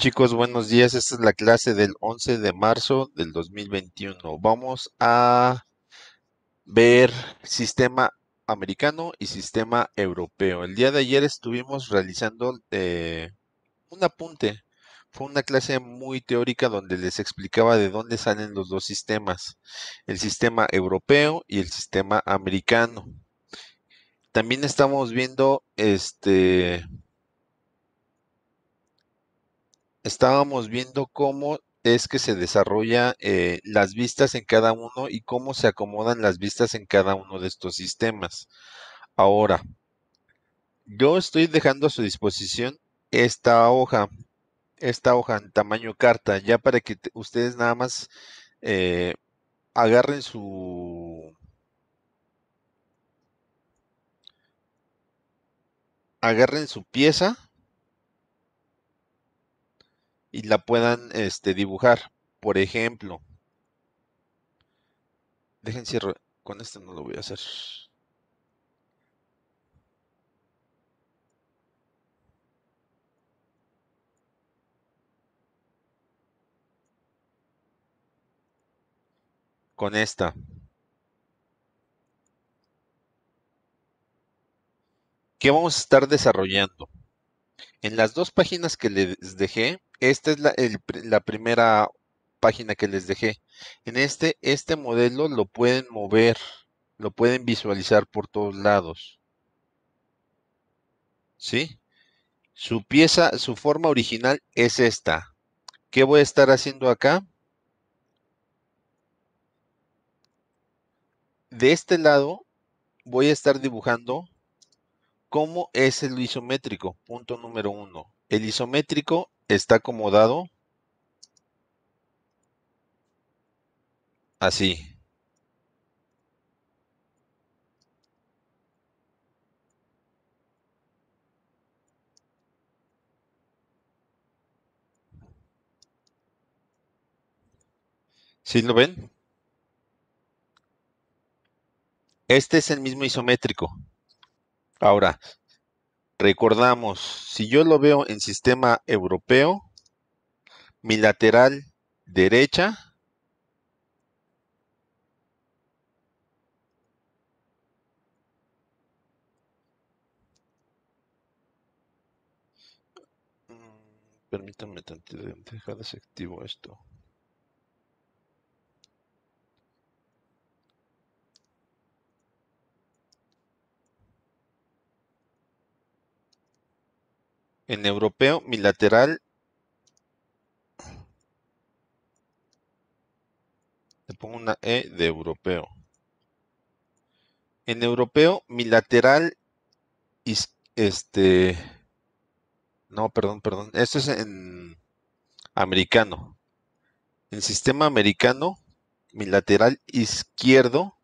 Chicos, buenos días. Esta es la clase del 11 de marzo del 2021. Vamos a ver sistema americano y sistema europeo. El día de ayer estuvimos realizando eh, un apunte. Fue una clase muy teórica donde les explicaba de dónde salen los dos sistemas, el sistema europeo y el sistema americano. También estamos viendo este estábamos viendo cómo es que se desarrolla eh, las vistas en cada uno y cómo se acomodan las vistas en cada uno de estos sistemas. Ahora, yo estoy dejando a su disposición esta hoja, esta hoja en tamaño carta, ya para que ustedes nada más eh, agarren su... agarren su pieza y la puedan este, dibujar. Por ejemplo, dejen cierro. Con esta no lo voy a hacer. Con esta. ¿Qué vamos a estar desarrollando? En las dos páginas que les dejé, esta es la, primera página que les dejé. En este, este modelo lo pueden mover, lo pueden visualizar por todos lados. ¿Sí? Su pieza, su forma original es esta. ¿Qué voy a estar haciendo acá? De este lado voy a estar dibujando cómo es el isométrico, punto número uno. El isométrico está acomodado así. ¿Sí lo ven? Este es el mismo isométrico. Ahora, Recordamos, si yo lo veo en sistema europeo, mi lateral derecha mm, Permítanme dejar desactivo esto. En europeo, mi lateral. Le pongo una E de europeo. En europeo, mi lateral. Este. No, perdón, perdón. Esto es en americano. En sistema americano, mi lateral izquierdo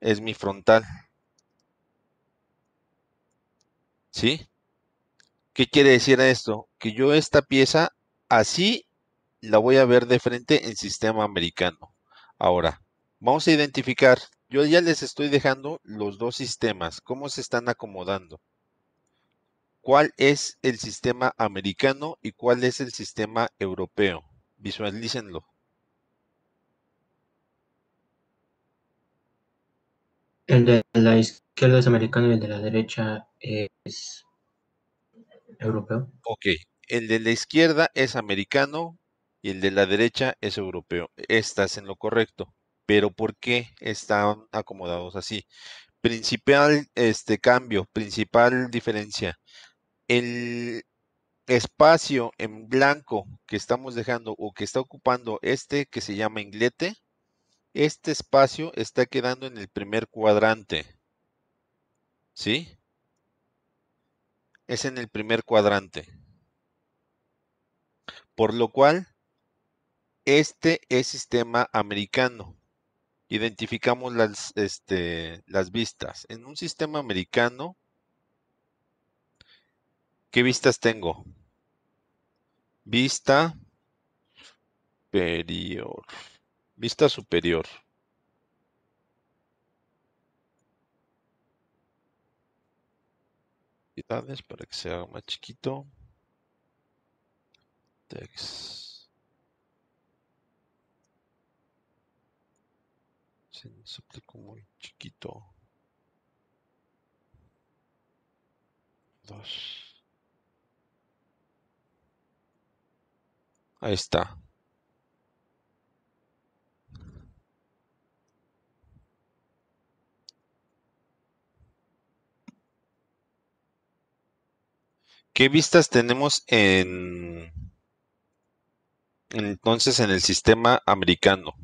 es mi frontal. ¿Sí? ¿Qué quiere decir esto? Que yo esta pieza así la voy a ver de frente en sistema americano. Ahora, vamos a identificar. Yo ya les estoy dejando los dos sistemas, cómo se están acomodando. ¿Cuál es el sistema americano y cuál es el sistema europeo? Visualícenlo. El de la izquierda es americano y el de la derecha es europeo. Ok, el de la izquierda es americano y el de la derecha es europeo. Estás en lo correcto. Pero ¿por qué están acomodados así? Principal este cambio, principal diferencia. El espacio en blanco que estamos dejando o que está ocupando este que se llama inglete este espacio está quedando en el primer cuadrante. ¿Sí? Es en el primer cuadrante. Por lo cual, este es sistema americano. Identificamos las, este, las vistas. En un sistema americano, ¿qué vistas tengo? Vista superior. Vista superior. para que sea más chiquito. Text. Se nos aplicó muy chiquito. Dos. Ahí está. ¿Qué vistas tenemos en entonces en el sistema americano?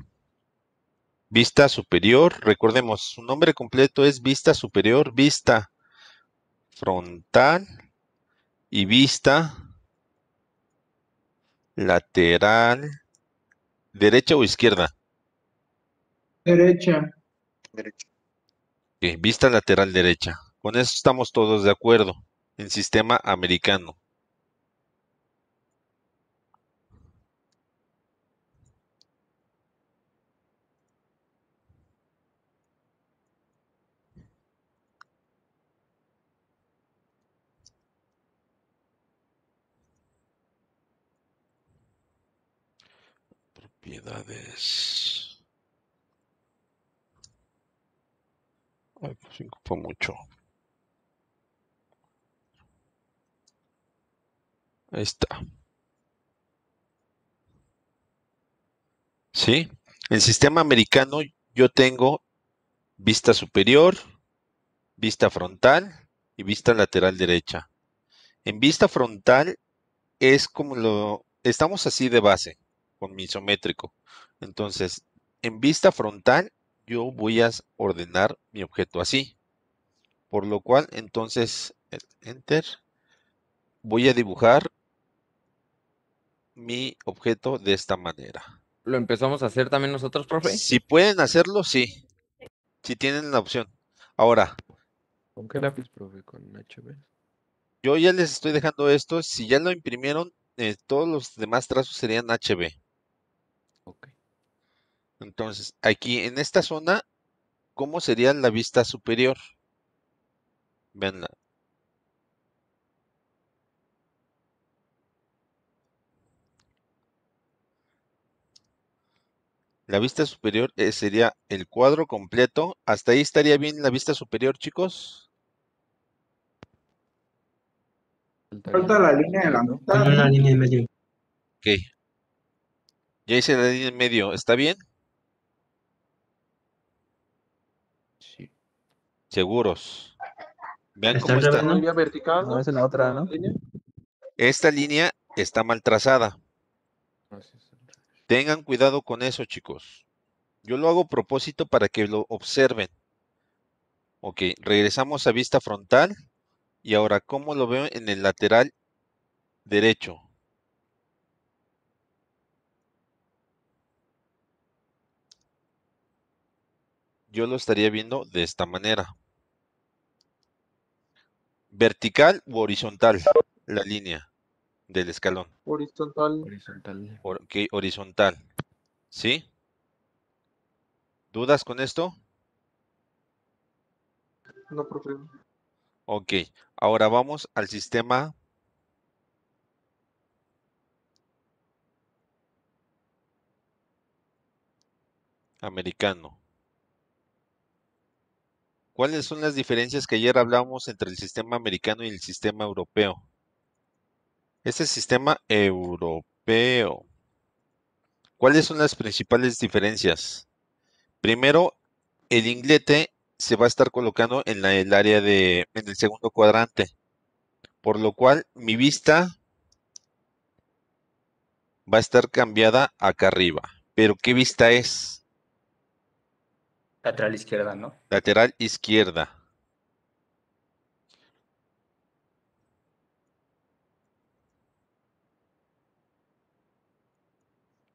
Vista superior, recordemos, su nombre completo es vista superior, vista frontal y vista lateral, derecha o izquierda. Derecha. Derecha. vista lateral derecha. Con eso estamos todos de acuerdo en sistema americano. Propiedades. Ay, pues fue mucho. está. ¿Sí? El sistema americano yo tengo vista superior, vista frontal y vista lateral derecha. En vista frontal es como lo... Estamos así de base, con mi isométrico. Entonces, en vista frontal yo voy a ordenar mi objeto así. Por lo cual, entonces, enter, voy a dibujar mi objeto de esta manera. ¿Lo empezamos a hacer también nosotros, profe? Si pueden hacerlo, sí. Si tienen la opción. Ahora. ¿Con qué lápiz, profe? ¿Con HB? Yo ya les estoy dejando esto. Si ya lo imprimieron, eh, todos los demás trazos serían HB. Ok. Entonces, aquí en esta zona, ¿cómo sería la vista superior? Veanla. La vista superior eh, sería el cuadro completo. Hasta ahí estaría bien la vista superior, chicos. Falta la línea de la mitad. la línea de medio. Ok. Ya hice la línea en medio. ¿Está bien? Sí. Seguros. Vean cómo está. La línea vertical. No, es en la otra, ¿no? Esta línea está mal trazada. Así ah, Tengan cuidado con eso, chicos. Yo lo hago a propósito para que lo observen. Ok, regresamos a vista frontal. Y ahora, ¿cómo lo veo en el lateral derecho? Yo lo estaría viendo de esta manera. Vertical u horizontal, la línea del escalón. Horizontal. Horizontal. horizontal. ¿Sí? ¿Dudas con esto? No, profe. Ok, ahora vamos al sistema americano. ¿Cuáles son las diferencias que ayer hablamos entre el sistema americano y el sistema europeo? Es este el sistema europeo. ¿Cuáles son las principales diferencias? Primero, el inglete se va a estar colocando en el área de, en el segundo cuadrante, por lo cual mi vista va a estar cambiada acá arriba. Pero ¿qué vista es? Lateral izquierda, ¿no? Lateral izquierda.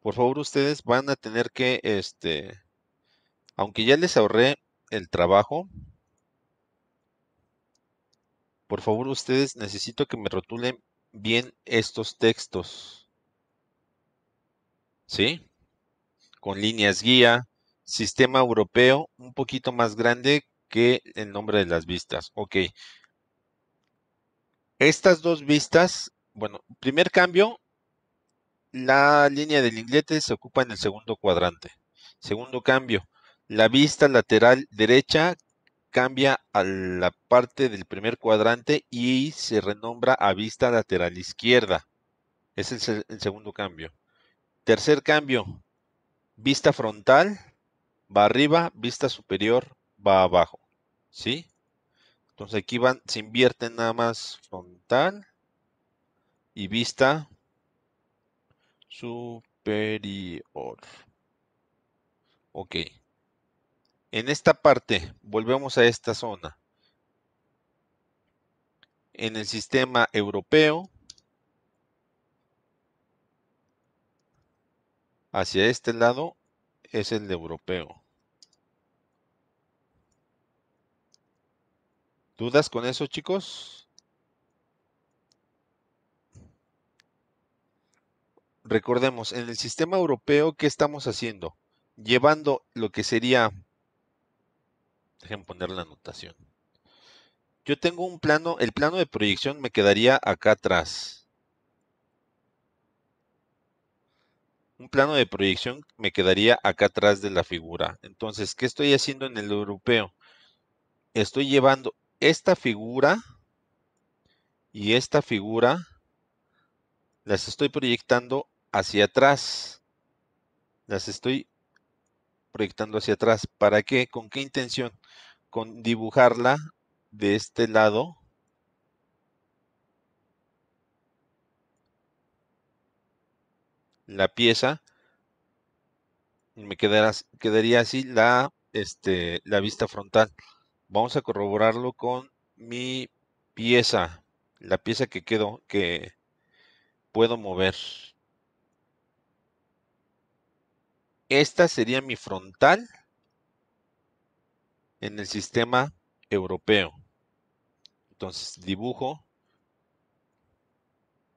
por favor ustedes van a tener que, este, aunque ya les ahorré el trabajo, por favor ustedes necesito que me rotulen bien estos textos. ¿Sí? Con líneas guía, sistema europeo un poquito más grande que el nombre de las vistas. Ok. Estas dos vistas, bueno, primer cambio, la línea del inglete se ocupa en el segundo cuadrante. Segundo cambio, la vista lateral derecha cambia a la parte del primer cuadrante y se renombra a vista lateral izquierda. Ese es el, segundo cambio. Tercer cambio, vista frontal va arriba, vista superior va abajo. ¿Sí? Entonces aquí van, se invierten nada más frontal y vista superior. Ok. En esta parte, volvemos a esta zona. En el sistema europeo, hacia este lado es el de europeo. ¿Dudas con eso, chicos? recordemos, en el sistema europeo, ¿qué estamos haciendo? Llevando lo que sería, dejen poner la anotación. Yo tengo un plano, el plano de proyección me quedaría acá atrás. Un plano de proyección me quedaría acá atrás de la figura. Entonces, ¿qué estoy haciendo en el europeo? Estoy llevando esta figura y esta figura las estoy proyectando hacia atrás. Las estoy proyectando hacia atrás. ¿Para qué? ¿Con qué intención? Con dibujarla de este lado. La pieza. me quedaría así la, este, la vista frontal. Vamos a corroborarlo con mi pieza. La pieza que quedo, que puedo mover. Esta sería mi frontal en el sistema europeo. Entonces dibujo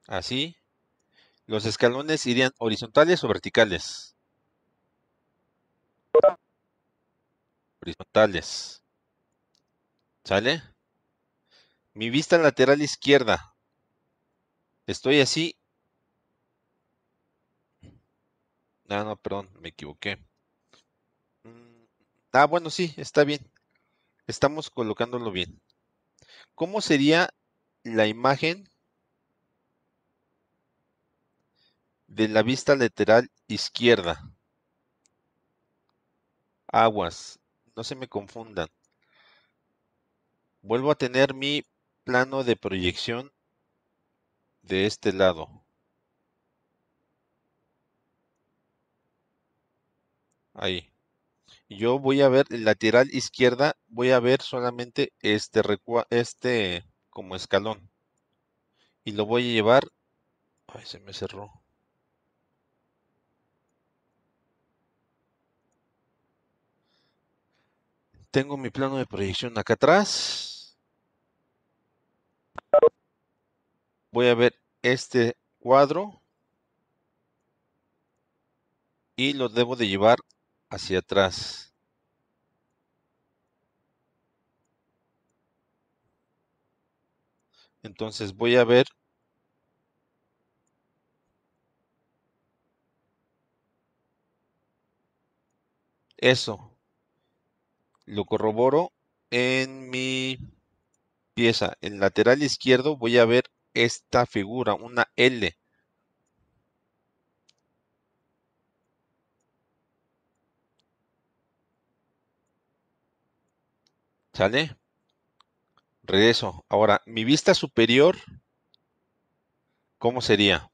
así. Los escalones irían horizontales o verticales. Horizontales. ¿Sale? Mi vista lateral izquierda. Estoy así No, ah, no, perdón, me equivoqué. Mm, ah, bueno, sí, está bien. Estamos colocándolo bien. ¿Cómo sería la imagen de la vista lateral izquierda? Aguas, no se me confundan. Vuelvo a tener mi plano de proyección de este lado. Ahí. Yo voy a ver el lateral izquierda, voy a ver solamente este, este como escalón. Y lo voy a llevar. Ay, se me cerró. Tengo mi plano de proyección acá atrás. Voy a ver este cuadro. Y lo debo de llevar hacia atrás. Entonces voy a ver eso. Lo corroboro en mi pieza. En lateral izquierdo voy a ver esta figura, una L. ¿Sale? Regreso. Ahora, mi vista superior, ¿cómo sería?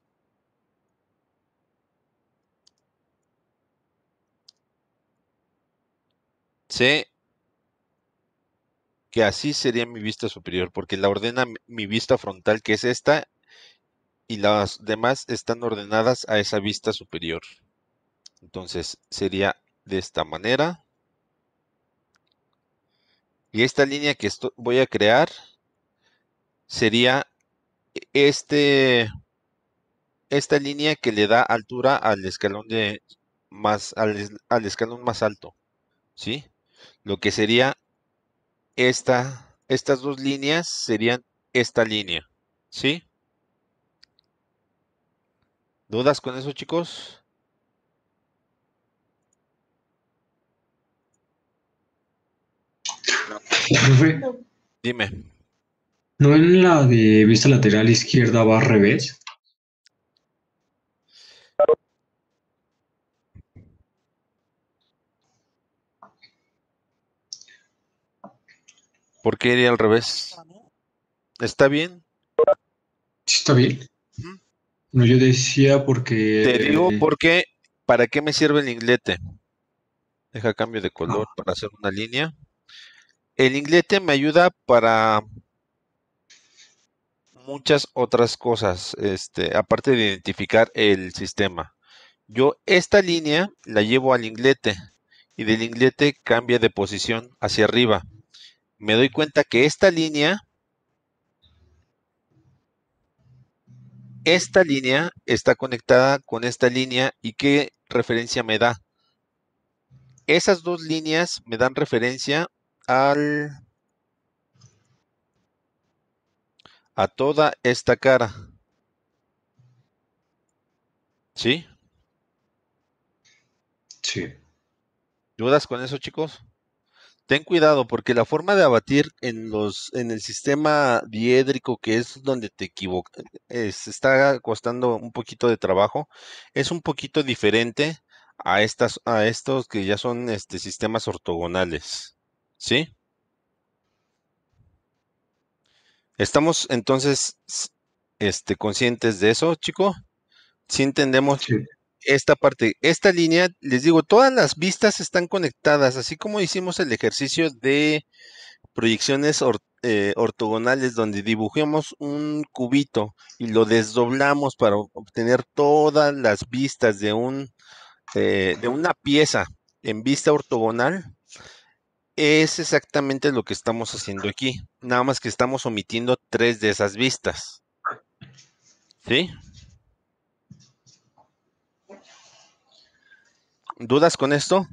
Sé que así sería mi vista superior, porque la ordena mi vista frontal, que es esta, y las demás están ordenadas a esa vista superior. Entonces sería de esta manera. Y esta línea que voy a crear sería este, esta línea que le da altura al escalón de más, al escalón más alto. ¿Sí? Lo que sería esta, estas dos líneas serían esta línea. ¿Sí? ¿Dudas con eso, chicos? Dime. ¿No en la de vista lateral izquierda va al revés? ¿Por qué iría al revés? ¿Está bien? Sí, está bien. No, yo decía porque... Te digo porque, ¿para qué me sirve el inglete? Deja cambio de color ah. para hacer una línea el inglete me ayuda para muchas otras cosas, este, aparte de identificar el sistema. Yo esta línea la llevo al inglete y del inglete cambia de posición hacia arriba. Me doy cuenta que esta línea, esta línea está conectada con esta línea y qué referencia me da. Esas dos líneas me dan referencia al a toda esta cara. ¿Sí? Sí. ¿Dudas con eso, chicos? Ten cuidado porque la forma de abatir en los en el sistema diédrico que es donde te equivocas, se está costando un poquito de trabajo, es un poquito diferente a estas a estos que ya son este sistemas ortogonales. ¿Sí? ¿Estamos entonces este, conscientes de eso, chico? Si entendemos esta parte, esta línea, les digo, todas las vistas están conectadas, así como hicimos el ejercicio de proyecciones eh, ortogonales donde dibujamos un cubito y lo desdoblamos para obtener todas las vistas de, un, eh, de una pieza en vista ortogonal es exactamente lo que estamos haciendo aquí, nada más que estamos omitiendo tres de esas vistas. ¿Sí? ¿Dudas con esto?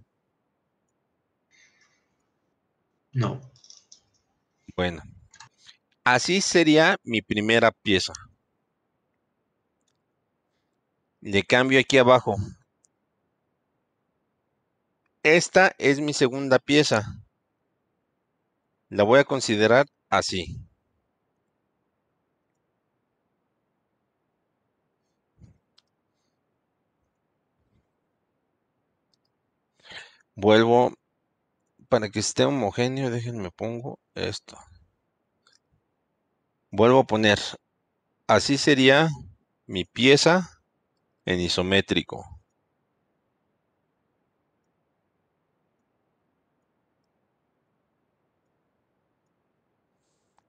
No. Bueno, así sería mi primera pieza. De cambio aquí abajo. Esta es mi segunda pieza. La voy a considerar así. Vuelvo para que esté homogéneo, déjenme pongo esto. Vuelvo a poner. Así sería mi pieza en isométrico.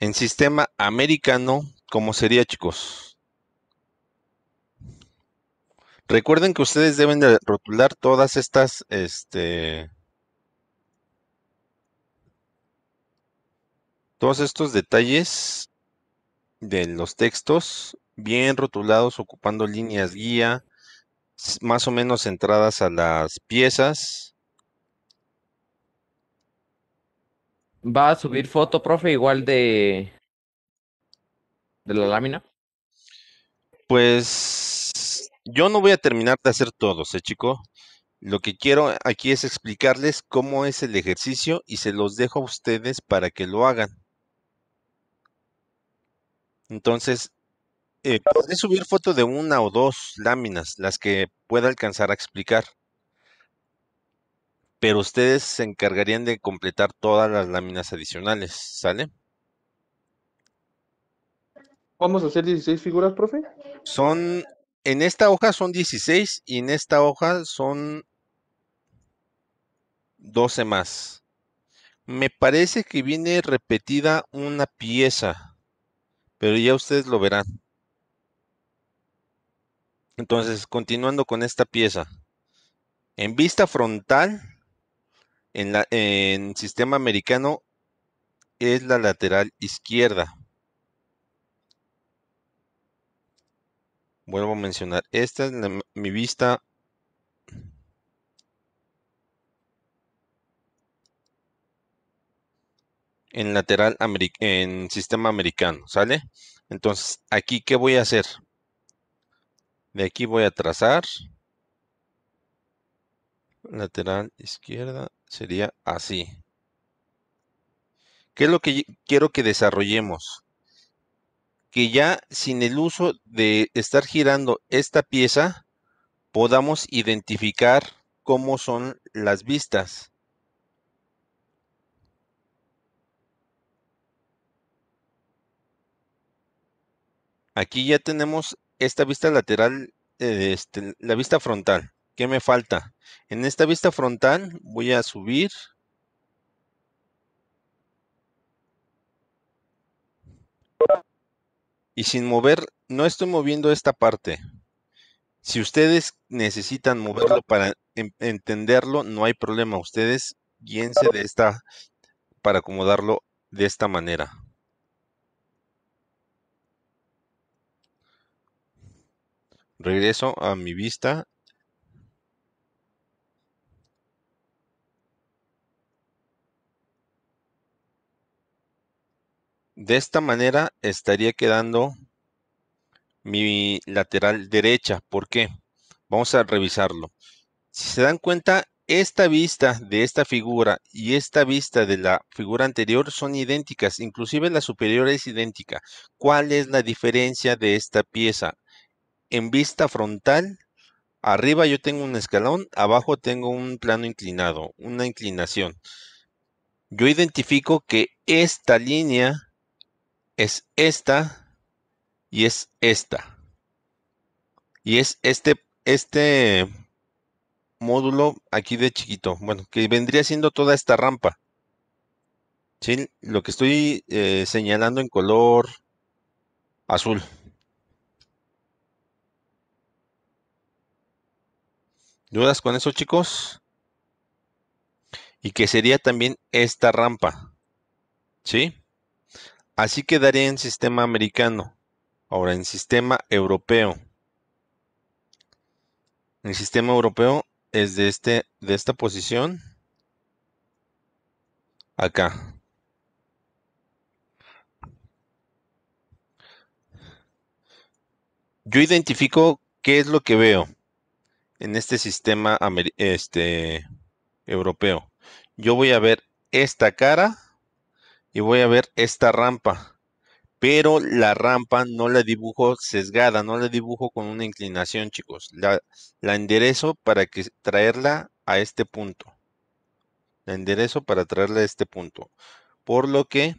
en sistema americano, Como sería, chicos? Recuerden que ustedes deben de rotular todas estas, este, todos estos detalles de los textos bien rotulados, ocupando líneas guía, más o menos centradas a las piezas. ¿Va a subir foto, profe, igual de. de la lámina? Pues. Yo no voy a terminar de hacer todos, ¿eh, chico? Lo que quiero aquí es explicarles cómo es el ejercicio y se los dejo a ustedes para que lo hagan. Entonces, eh, podré subir foto de una o dos láminas, las que pueda alcanzar a explicar pero ustedes se encargarían de completar todas las láminas adicionales, ¿sale? Vamos a hacer 16 figuras, profe. Son, en esta hoja son 16 y en esta hoja son 12 más. Me parece que viene repetida una pieza, pero ya ustedes lo verán. Entonces, continuando con esta pieza. En vista frontal, en, sistema americano es la lateral izquierda. Vuelvo a mencionar, esta es mi vista en lateral en sistema americano, ¿sale? Entonces, aquí, ¿qué voy a hacer? De aquí voy a trazar lateral izquierda sería así. ¿Qué es lo que quiero que desarrollemos? Que ya sin el uso de estar girando esta pieza, podamos identificar cómo son las vistas. Aquí ya tenemos esta vista lateral, este, la vista frontal. ¿Qué me falta? En esta vista frontal voy a subir. Y sin mover, no estoy moviendo esta parte. Si ustedes necesitan moverlo para entenderlo, no hay problema. Ustedes guíense de esta para acomodarlo de esta manera. Regreso a mi vista De esta manera estaría quedando mi lateral derecha. ¿Por qué? Vamos a revisarlo. Si se dan cuenta, esta vista de esta figura y esta vista de la figura anterior son idénticas, inclusive la superior es idéntica. ¿Cuál es la diferencia de esta pieza? En vista frontal, arriba yo tengo un escalón, abajo tengo un plano inclinado, una inclinación. Yo identifico que esta línea es esta y es esta. Y es este, este módulo aquí de chiquito. Bueno, que vendría siendo toda esta rampa. ¿Sí? Lo que estoy eh, señalando en color azul. ¿Dudas con eso, chicos? Y que sería también esta rampa. ¿Sí? Así quedaría en sistema americano. Ahora, en sistema europeo. El sistema europeo es de, este, de esta posición acá. Yo identifico qué es lo que veo en este sistema este, europeo. Yo voy a ver esta cara y voy a ver esta rampa. Pero la rampa no la dibujo sesgada, no la dibujo con una inclinación, chicos. La, la enderezo para que traerla a este punto. La enderezo para traerla a este punto. Por lo que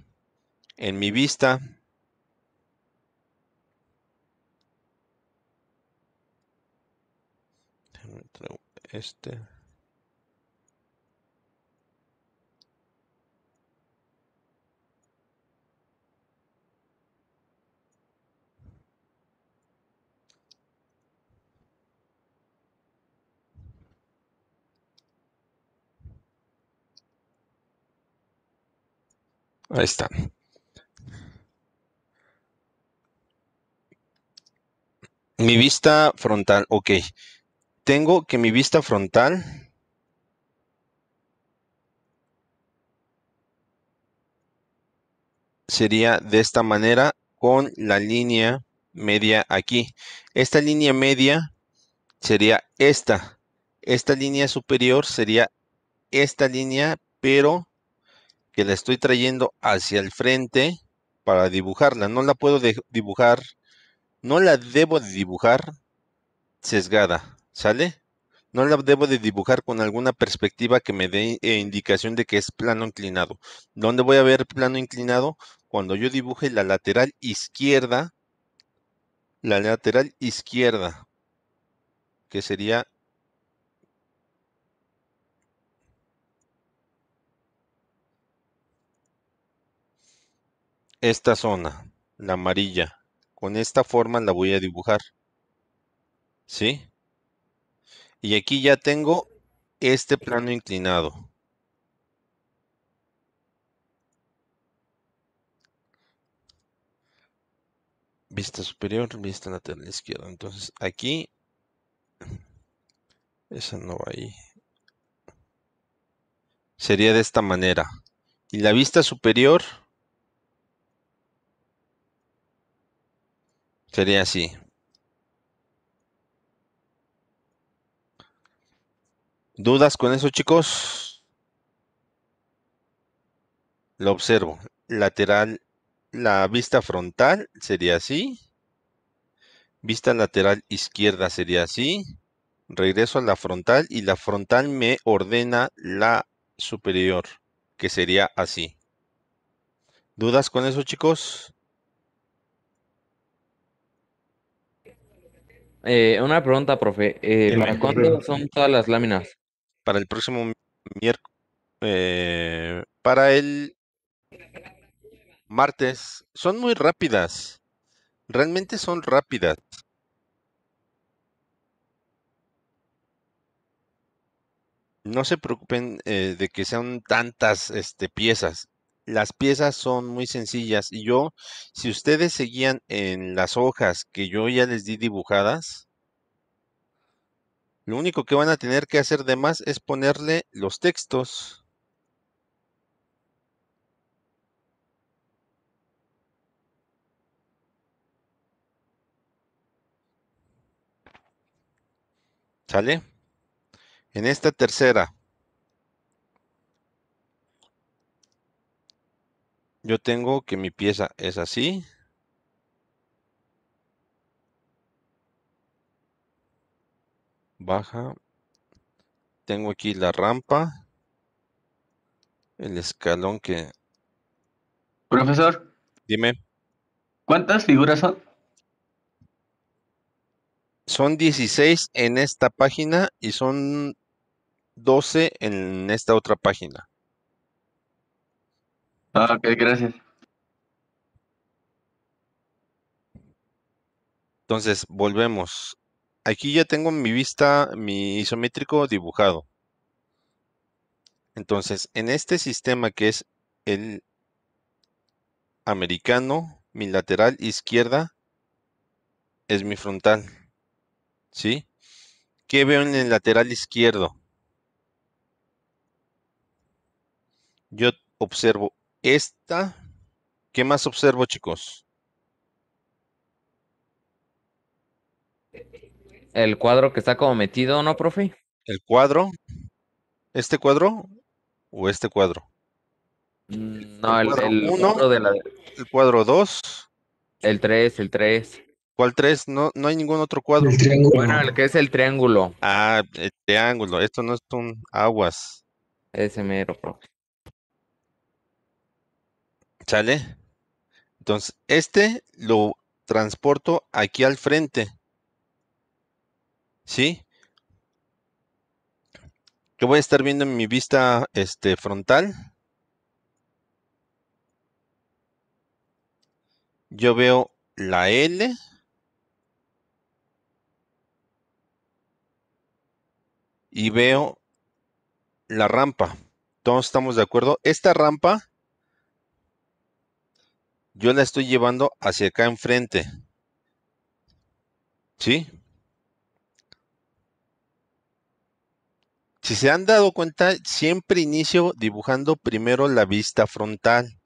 en mi vista este Ahí está. Mi vista frontal, ok. Tengo que mi vista frontal sería de esta manera con la línea media aquí. Esta línea media sería esta. Esta línea superior sería esta línea, pero que la estoy trayendo hacia el frente para dibujarla. No la puedo dibujar, no la debo de dibujar sesgada, ¿sale? No la debo de dibujar con alguna perspectiva que me dé eh, indicación de que es plano inclinado. ¿Dónde voy a ver plano inclinado? Cuando yo dibuje la lateral izquierda, la lateral izquierda, que sería esta zona, la amarilla, con esta forma la voy a dibujar. ¿Sí? Y aquí ya tengo este plano inclinado. Vista superior, vista lateral izquierda. Entonces aquí, esa no va ahí. Sería de esta manera. Y la vista superior Sería así. ¿Dudas con eso, chicos? Lo observo. Lateral, la vista frontal sería así. Vista lateral izquierda sería así. Regreso a la frontal y la frontal me ordena la superior, que sería así. ¿Dudas con eso, chicos? Eh, una pregunta, profe. Eh, ¿Para cuándo son todas las láminas? Para el próximo miércoles. Eh, para el martes. Son muy rápidas. Realmente son rápidas. No se preocupen de que sean tantas este, piezas las piezas son muy sencillas y yo, si ustedes seguían en las hojas que yo ya les di dibujadas, lo único que van a tener que hacer de más es ponerle los textos. ¿Sale? En esta tercera Yo tengo que mi pieza es así. Baja. Tengo aquí la rampa. El escalón que... Profesor. Dime. ¿Cuántas figuras son? Son 16 en esta página y son 12 en esta otra página. Ah, ok, gracias. Entonces, volvemos. Aquí ya tengo mi vista mi isométrico dibujado. Entonces, en este sistema que es el americano, mi lateral izquierda es mi frontal. ¿Sí? ¿Qué veo en el lateral izquierdo? Yo observo esta, ¿qué más observo, chicos? El cuadro que está como metido, ¿no, profe? El cuadro. ¿Este cuadro o este cuadro? Mm, no, el, cuadro, la... El cuadro 2. El 3, el 3. ¿Cuál 3? No, no hay ningún otro cuadro. El Bueno, el que es el triángulo. Ah, el triángulo. Esto no es un aguas. Ese mero, profe. ¿Sale? Entonces, este lo transporto aquí al frente. ¿Sí? Yo voy a estar viendo en mi vista este, frontal. Yo veo la L. Y veo la rampa. Todos estamos de acuerdo. Esta rampa yo la estoy llevando hacia acá enfrente. ¿Sí? Si se han dado cuenta, siempre inicio dibujando primero la vista frontal.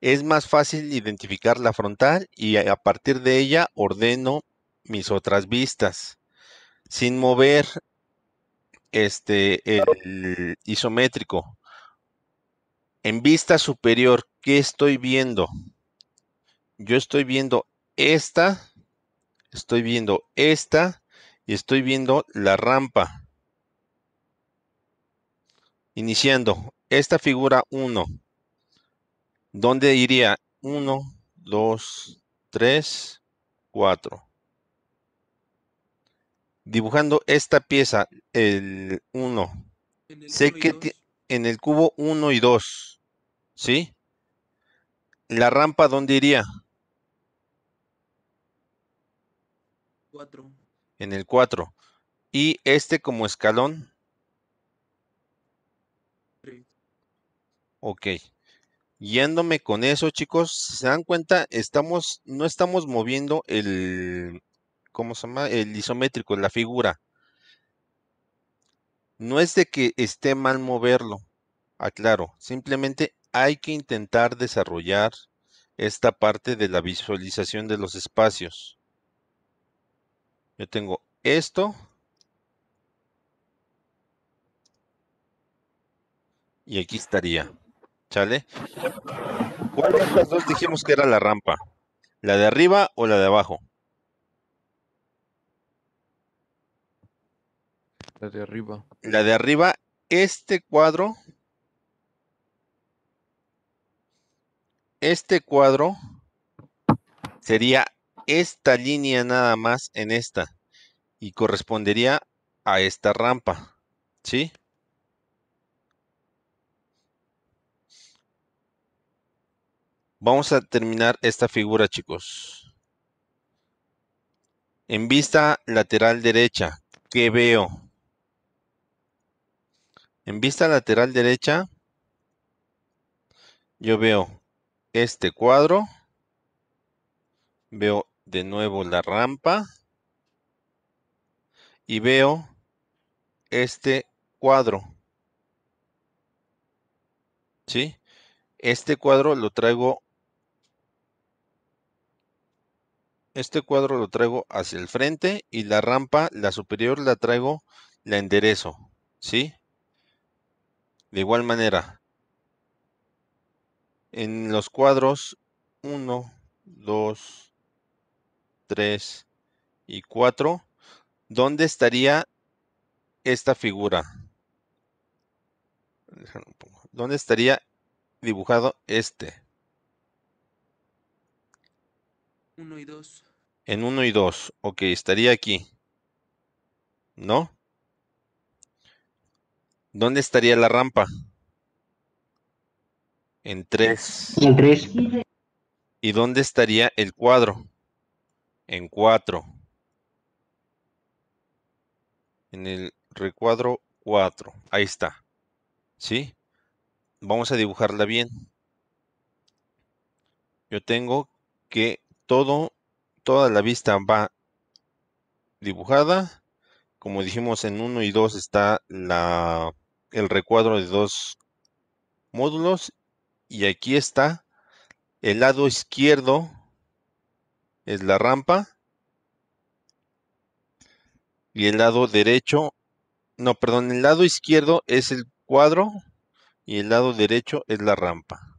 Es más fácil identificar la frontal y a partir de ella ordeno mis otras vistas. Sin mover este, el isométrico. En vista superior, ¿qué estoy viendo? yo estoy viendo esta, estoy viendo esta y estoy viendo la rampa. Iniciando esta figura 1, ¿dónde iría? 1, 2, 3, 4. Dibujando esta pieza, el 1. Sé que en el cubo 1 y 2, ¿sí? La rampa, ¿dónde iría? 4. En el 4. Y este como escalón. Ok. Yéndome con eso, chicos, se dan cuenta, estamos, no estamos moviendo el, ¿cómo se llama? El isométrico, la figura. No es de que esté mal moverlo, aclaro, simplemente hay que intentar desarrollar esta parte de la visualización de los espacios. Yo tengo esto. Y aquí estaría. ¿Sale? ¿Cuál de estas dos dijimos que era la rampa? ¿La de arriba o la de abajo? La de arriba. La de arriba, este cuadro. Este cuadro sería esta línea nada más en esta y correspondería a esta rampa, ¿sí? Vamos a terminar esta figura, chicos. En vista lateral derecha, que veo? En vista lateral derecha, yo veo este cuadro, veo de nuevo la rampa y veo este cuadro. ¿Sí? Este cuadro lo traigo este cuadro lo traigo hacia el frente y la rampa, la superior la traigo, la enderezo, ¿sí? De igual manera, en los cuadros 1, 2, 3 y 4, ¿dónde estaría esta figura? ¿Dónde estaría dibujado este? 1 y 2. En 1 y 2. Ok, estaría aquí. ¿No? ¿Dónde estaría la rampa? En 3. En 3. ¿Y dónde estaría el cuadro? en 4. En el recuadro 4. Ahí está. ¿Sí? Vamos a dibujarla bien. Yo tengo que todo, toda la vista va dibujada. Como dijimos en 1 y 2 está la, el recuadro de dos módulos. Y aquí está el lado izquierdo es la rampa. Y el lado derecho, no, perdón, el lado izquierdo es el cuadro y el lado derecho es la rampa.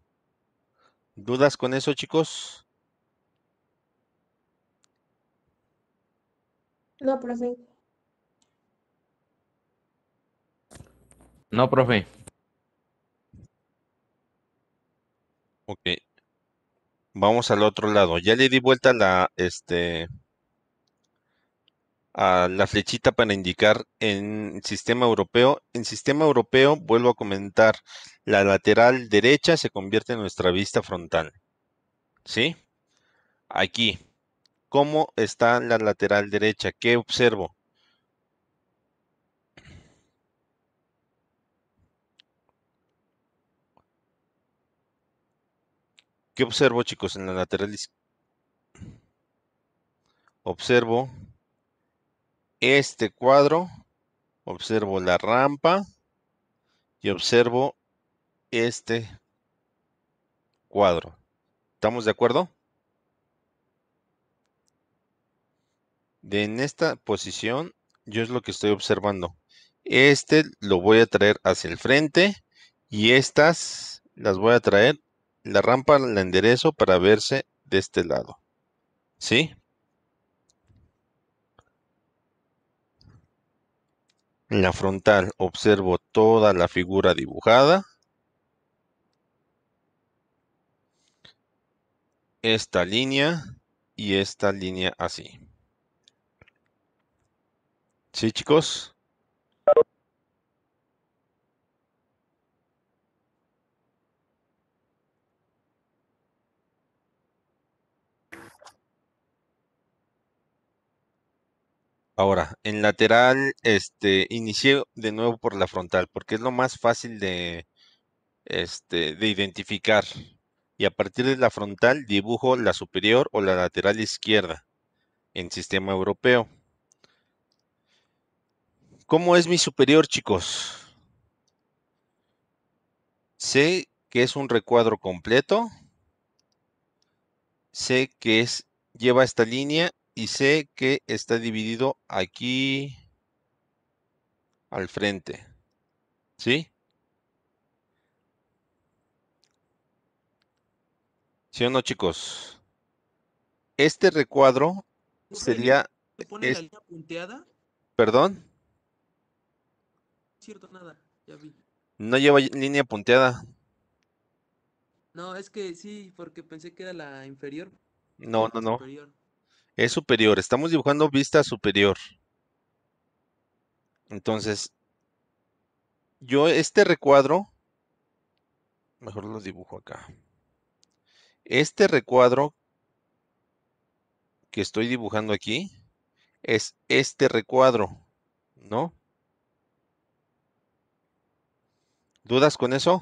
¿Dudas con eso, chicos? No, profe. No, profe. Ok, Vamos al otro lado. Ya le di vuelta la, este, a la flechita para indicar en sistema europeo. En sistema europeo, vuelvo a comentar, la lateral derecha se convierte en nuestra vista frontal. ¿Sí? Aquí. ¿Cómo está la lateral derecha? ¿Qué observo? ¿Qué observo, chicos, en la lateral Observo este cuadro, observo la rampa y observo este cuadro. ¿Estamos de acuerdo? De en esta posición, yo es lo que estoy observando. Este lo voy a traer hacia el frente y estas las voy a traer la rampa la enderezo para verse de este lado. ¿Sí? En la frontal observo toda la figura dibujada. Esta línea y esta línea así. ¿Sí, chicos? Ahora, en lateral, este, inicié de nuevo por la frontal, porque es lo más fácil de, este, de identificar. Y a partir de la frontal dibujo la superior o la lateral izquierda en sistema europeo. ¿Cómo es mi superior, chicos? Sé que es un recuadro completo. Sé que es, lleva esta línea y sé que está dividido aquí al frente. ¿Sí? ¿Sí o no, chicos? Este recuadro sería... ¿Te pone la línea punteada? ¿Perdón? cierto nada, ya vi. No lleva línea punteada. No, es que sí, porque pensé que era la inferior. No, no, no es superior. Estamos dibujando vista superior. Entonces, yo este recuadro, mejor lo dibujo acá. Este recuadro que estoy dibujando aquí es este recuadro, ¿no? ¿Dudas con eso?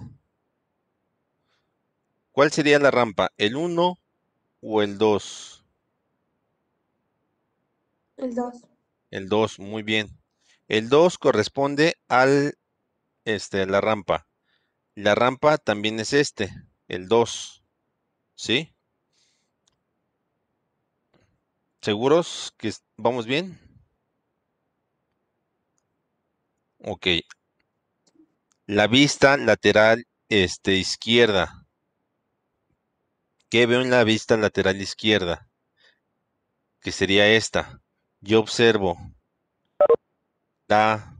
¿Cuál sería la rampa? ¿El 1 o el 2? El 2. El 2, muy bien. El 2 corresponde al este, la rampa. La rampa también es este, el 2. ¿Sí? ¿Seguros que vamos bien? Ok. La vista lateral este, izquierda. ¿Qué veo en la vista lateral izquierda? Que sería esta yo observo la,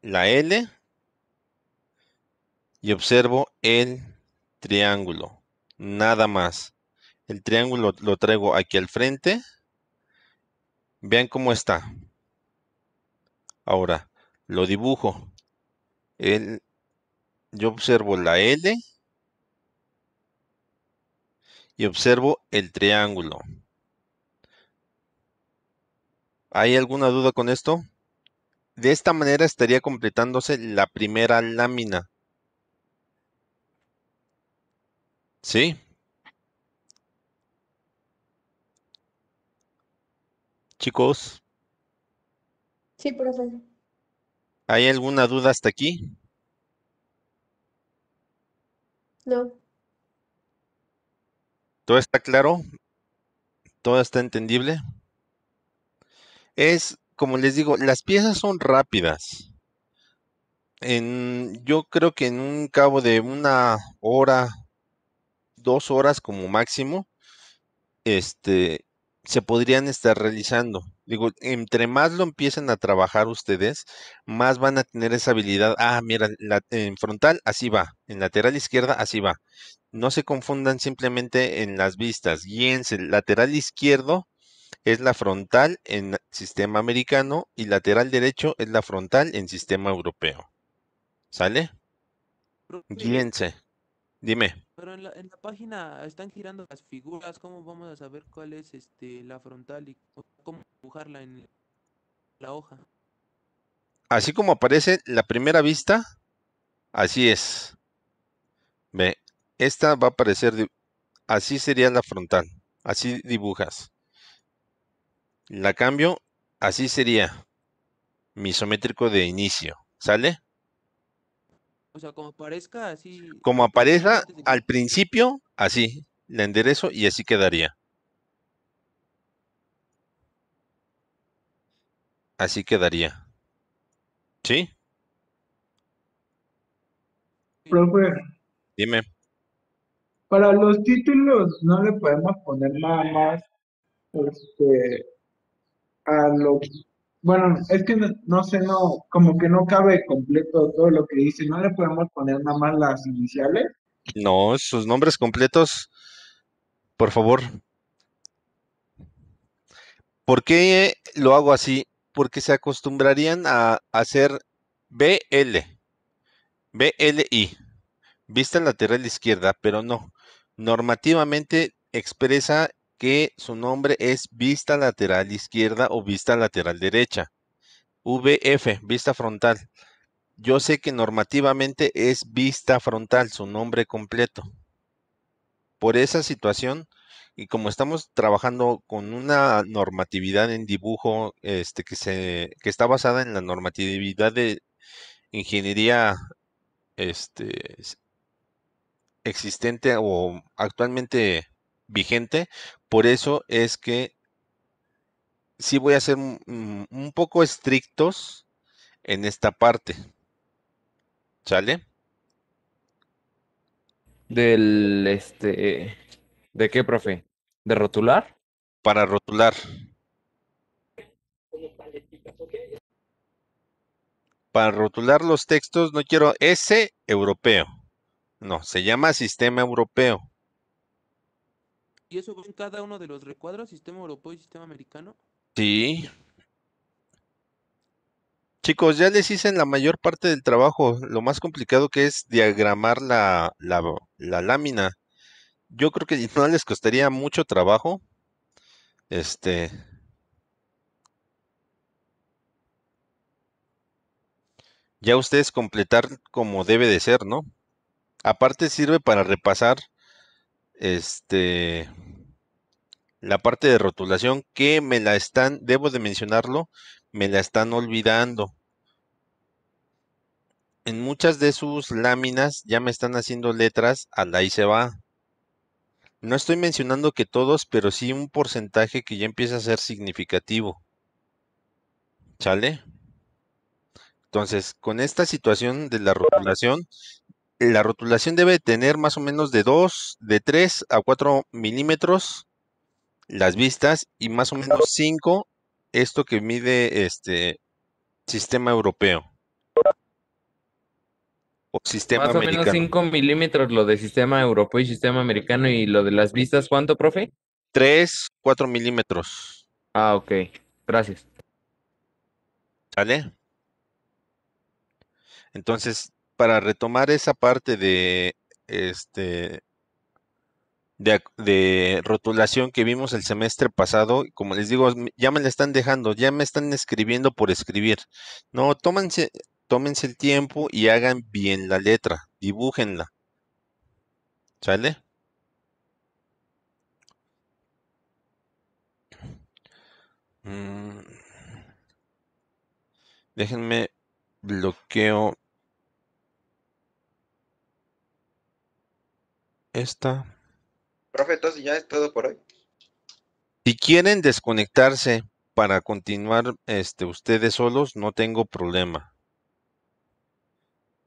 L y observo el triángulo, nada más. El triángulo lo traigo aquí al frente. Vean cómo está. Ahora, lo dibujo. yo observo la L y observo el triángulo. ¿Hay alguna duda con esto? De esta manera estaría completándose la primera lámina. ¿Sí? Chicos. Sí, profesor. ¿Hay alguna duda hasta aquí? No. ¿Todo está claro? ¿Todo está entendible? es, como les digo, las piezas son rápidas. yo creo que en un cabo de una hora, dos horas como máximo, este, se podrían estar realizando. Digo, entre más lo empiecen a trabajar ustedes, más van a tener esa habilidad. Ah, mira, en frontal así va, en lateral izquierda así va. No se confundan simplemente en las vistas. Guíense, lateral izquierdo es la frontal en sistema americano y lateral derecho es la frontal en sistema europeo. ¿Sale? Guíense. Dime. Pero en la, en la, página están girando las figuras. ¿Cómo vamos a saber cuál es este la frontal y cómo dibujarla en la hoja? Así como aparece la primera vista, así es. Ve, esta va a aparecer, así sería la frontal. Así dibujas. La cambio, así sería Misométrico de inicio. ¿Sale? O sea, como aparezca así. Como aparezca al principio, así. La enderezo y así quedaría. Así quedaría. ¿Sí? Profe. Pues, Dime. Para los títulos no le podemos poner nada más este, bueno, es que no, sé, no, como que no cabe completo todo lo que dice, no le podemos poner nada más las iniciales. No, sus nombres completos, por favor. ¿Por qué lo hago así? Porque se acostumbrarían a hacer BL, BLI, vista lateral izquierda, pero no. Normativamente expresa que su nombre es vista lateral izquierda o vista lateral derecha. VF, vista frontal. Yo sé que normativamente es vista frontal, su nombre completo. Por esa situación, y como estamos trabajando con una normatividad en dibujo este, que, se, que está basada en la normatividad de ingeniería este, existente o actualmente vigente. Por eso es que sí voy a ser mm, un poco estrictos en esta parte. ¿Sale? Del este. ¿De qué, profe? ¿De rotular? Para rotular. Para rotular los textos no quiero ese europeo. No, se llama sistema europeo. ¿Y eso con en cada uno de los recuadros, sistema europeo y sistema americano? Sí. Chicos, ya les hice la mayor parte del trabajo. Lo más complicado que es diagramar la, la, lámina. Yo creo que no les costaría mucho trabajo. Este. Ya ustedes completar como debe de ser, ¿no? Aparte sirve para repasar este, la parte de rotulación que me la están, debo de mencionarlo, me la están olvidando. En muchas de sus láminas ya me están haciendo letras al ahí se va. No estoy mencionando que todos, pero sí un porcentaje que ya empieza a ser significativo. ¿Sale? Entonces, con esta situación de la rotulación, la rotulación debe tener más o menos de 2, de 3 a 4 milímetros las vistas y más o menos 5 esto que mide este sistema europeo. O sistema Más o menos 5 milímetros lo de sistema europeo y sistema americano y lo de las vistas, ¿cuánto, profe? 3, 4 milímetros. Ah, ok. Gracias. ¿Sale? Entonces, para retomar esa parte de este de, rotulación que vimos el semestre pasado, como les digo, ya me la están dejando, ya me están escribiendo por escribir. No, tómense, el tiempo y hagan bien la letra, dibújenla. ¿Sale? Mm. Déjenme bloqueo esta. Profe, entonces ya es todo por hoy. Si quieren desconectarse para continuar este, ustedes solos, no tengo problema.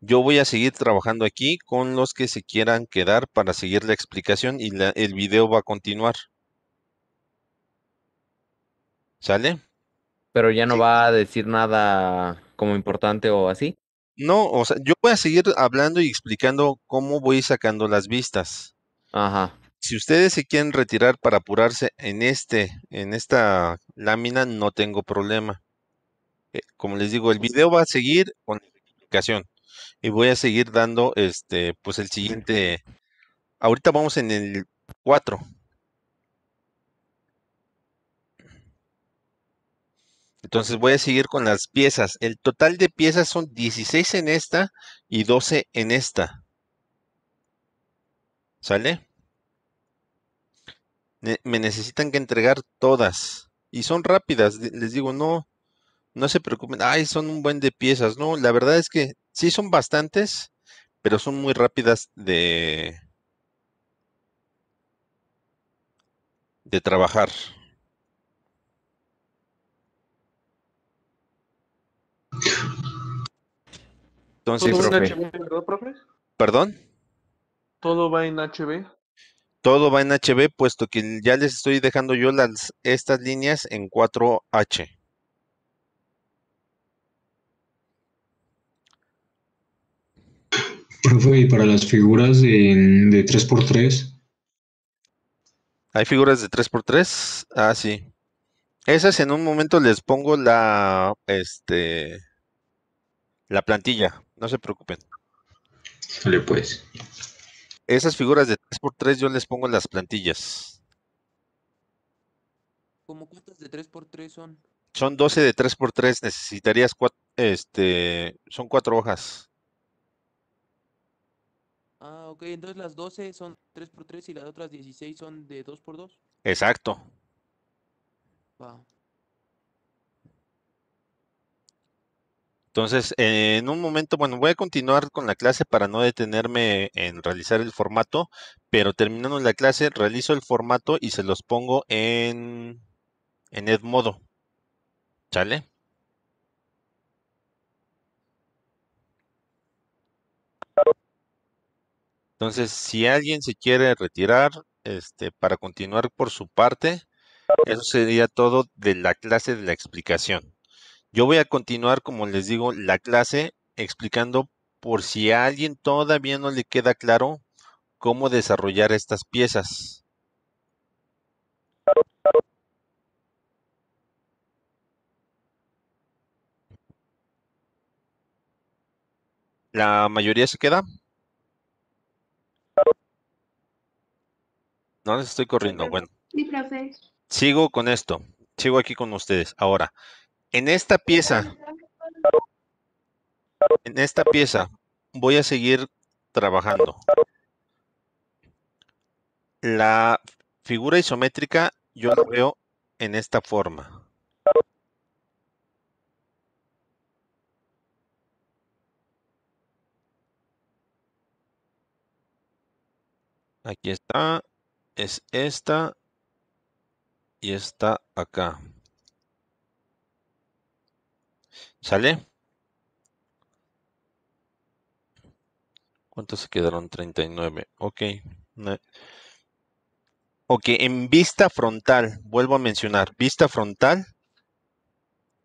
Yo voy a seguir trabajando aquí con los que se quieran quedar para seguir la explicación y el video va a continuar. ¿Sale? Pero ya no va a decir nada como importante o así. No, o sea, yo voy a seguir hablando y explicando cómo voy sacando las vistas. Ajá. Si ustedes se quieren retirar para apurarse en este, en esta lámina, no tengo problema. Eh, como les digo, el video va a seguir con la explicación. Y voy a seguir dando este, pues el siguiente. Ahorita vamos en el 4. Entonces voy a seguir con las piezas. El total de piezas son 16 en esta y 12 en esta. ¿Sale? me necesitan que entregar todas. Y son rápidas, les digo, no, no se preocupen. Ay, son un buen de piezas. No, la verdad es que sí son bastantes, pero son muy rápidas de, de trabajar. Entonces, ¿Todo va en HB, ¿verdad, profe? ¿Perdón? Todo va en HB. Todo va en HB, puesto que ya les estoy dejando yo las, estas líneas en 4H. Profe, ¿y para las figuras de, 3x3? ¿Hay figuras de 3x3? Ah, sí. Esas en un momento les pongo la, este, la plantilla no se preocupen. Sale pues. Esas figuras de 3x3 yo les pongo en las plantillas. ¿Cómo cuántas de 3x3 son? Son 12 de 3x3, necesitarías cuatro, este, son 4 hojas. Ah, ok, entonces las 12 son 3x3 y las otras 16 son de 2x2. Exacto. Wow. Entonces, eh, en un momento, bueno, voy a continuar con la clase para no detenerme en realizar el formato, pero terminando la clase, realizo el formato y se los pongo en, en Edmodo. ¿Sale? Entonces, si alguien se quiere retirar este, para continuar por su parte, eso sería todo de la clase de la explicación. Yo voy a continuar, como les digo, la clase explicando por si a alguien todavía no le queda claro cómo desarrollar estas piezas. ¿La mayoría se queda? No les estoy corriendo, bueno. Sigo con esto, sigo aquí con ustedes. Ahora, en esta pieza, en esta pieza, voy a seguir trabajando. La figura isométrica yo la veo en esta forma. Aquí está, es esta y está acá. ¿Sale? ¿Cuántos se quedaron? 39. Ok. Ok, en vista frontal, vuelvo a mencionar, vista frontal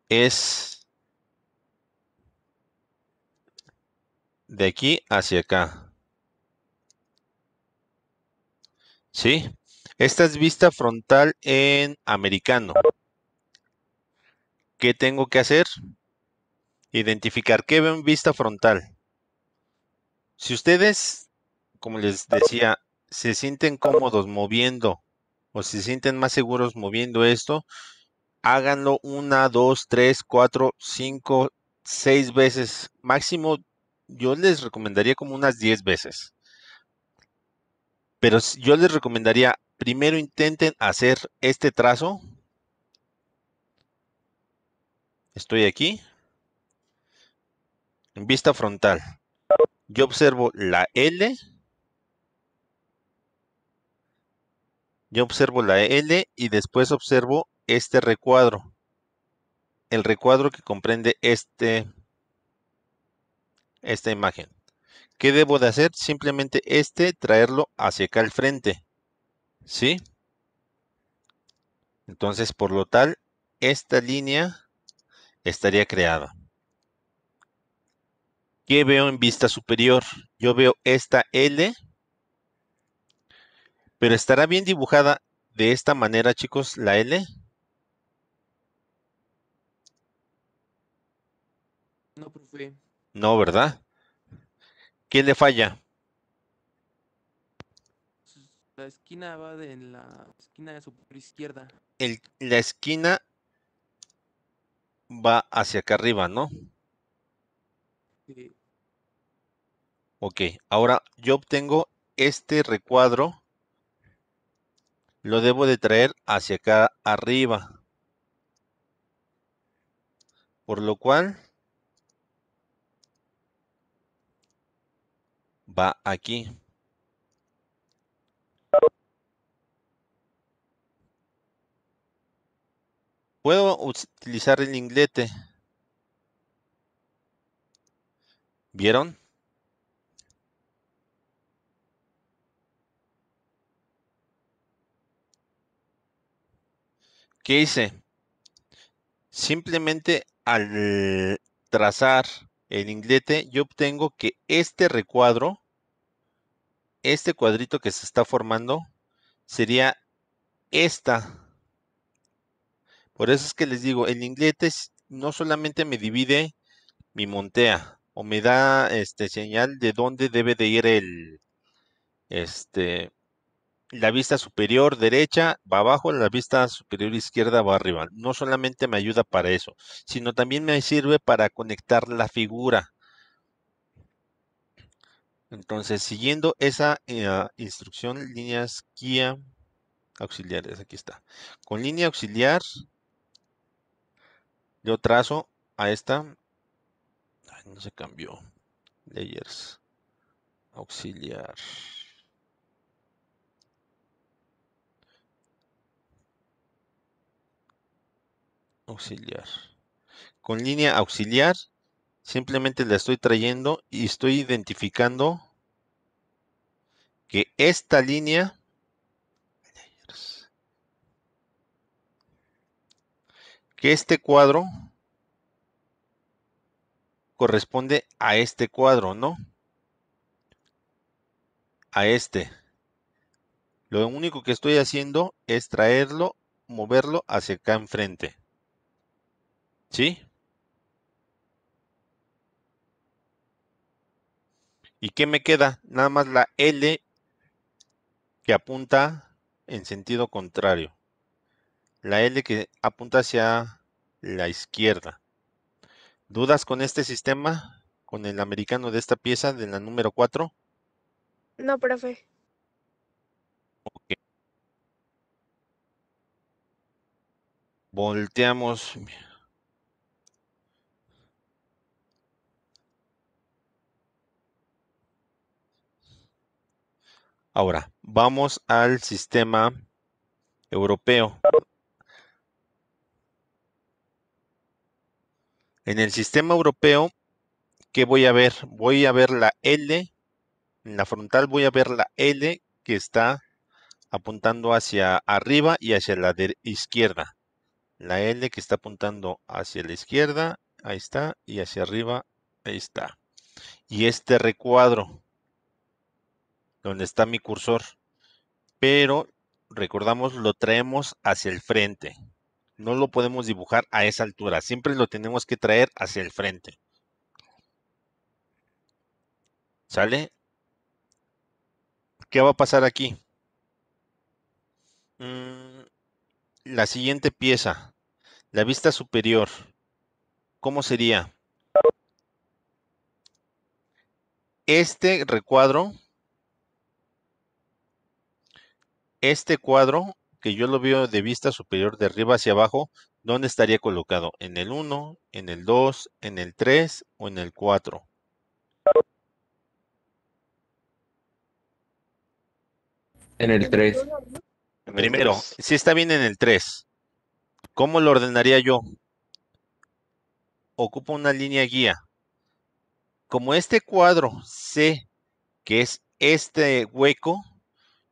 es de aquí hacia acá. ¿Sí? Esta es vista frontal en americano. ¿Qué tengo que hacer? Identificar qué ven vista frontal. Si ustedes, como les decía, se sienten cómodos moviendo o se sienten más seguros moviendo esto, háganlo una, dos, tres, cuatro, cinco, seis veces. Máximo, yo les recomendaría como unas diez veces. Pero yo les recomendaría, primero intenten hacer este trazo. Estoy aquí en Vista frontal. Yo observo la L. Yo observo la L y después observo este recuadro. El recuadro que comprende este, esta imagen. ¿Qué debo de hacer? Simplemente este, traerlo hacia acá al frente. ¿Sí? Entonces, por lo tal, esta línea estaría creada. ¿Qué veo en vista superior? Yo veo esta L, pero estará bien dibujada de esta manera, chicos, la L. No, profe. No, ¿verdad? ¿Qué le falla? La esquina va de la esquina de superior izquierda. El, la esquina va hacia acá arriba, ¿no? Ok, ahora yo obtengo este recuadro. Lo debo de traer hacia acá arriba. Por lo cual va aquí. Puedo utilizar el inglete. ¿Vieron? Qué hice? simplemente al trazar el inglete, yo obtengo que este recuadro, este cuadrito que se está formando, sería esta. Por eso es que les digo, el inglete no solamente me divide mi montea, o me da este señal de dónde debe de ir el, este, la vista superior derecha va abajo, la vista superior izquierda va arriba. No solamente me ayuda para eso, sino también me sirve para conectar la figura. Entonces, siguiendo esa eh, instrucción, líneas guía auxiliares, aquí está. Con línea auxiliar, yo trazo a esta. no se cambió. Layers. Auxiliar. auxiliar. Con línea auxiliar, simplemente la estoy trayendo y estoy identificando que esta línea que este cuadro corresponde a este cuadro, ¿no? A este. Lo único que estoy haciendo es traerlo, moverlo hacia acá enfrente. ¿Sí? ¿Y qué me queda? Nada más la L que apunta en sentido contrario. La L que apunta hacia la izquierda. ¿Dudas con este sistema? ¿Con el americano de esta pieza, de la número 4? No, profe. Volteamos. Ahora, vamos al sistema europeo. En el sistema europeo, ¿qué voy a ver? Voy a ver la L, en la frontal voy a ver la L que está apuntando hacia arriba y hacia la izquierda. La L que está apuntando hacia la izquierda, ahí está, y hacia arriba, ahí está. Y este recuadro, donde está mi cursor, pero recordamos lo traemos hacia el frente. No lo podemos dibujar a esa altura, siempre lo tenemos que traer hacia el frente. ¿Sale? ¿Qué va a pasar aquí? Mm, la siguiente pieza, la vista superior, ¿cómo sería? Este recuadro este cuadro, que yo lo veo de vista superior de arriba hacia abajo, ¿dónde estaría colocado? ¿En el 1, en el 2, en el 3 o en el 4? En el 3. Primero, si está bien en el 3, ¿cómo lo ordenaría yo? Ocupa una línea guía. Como este cuadro sé que es este hueco,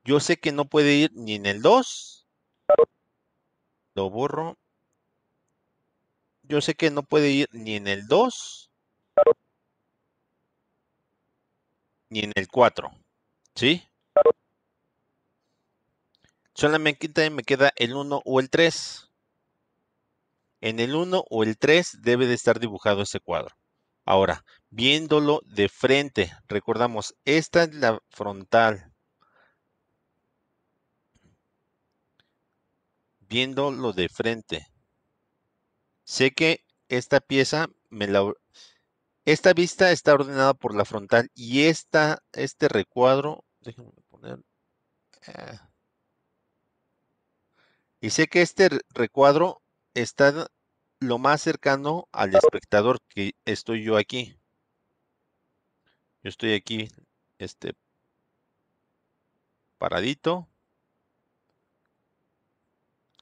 yo sé que no puede ir ni en el 2. Lo borro. Yo sé que no puede ir ni en el 2. Ni en el 4. ¿Sí? Solamente me queda el 1 o el 3. En el 1 o el 3 debe de estar dibujado ese cuadro. Ahora, viéndolo de frente, recordamos, esta es la frontal, lo de frente. Sé que esta pieza me la... Esta vista está ordenada por la frontal y esta, este recuadro, déjenme poner... Eh. y sé que este recuadro está lo más cercano al espectador que estoy yo aquí. Yo estoy aquí, este, paradito.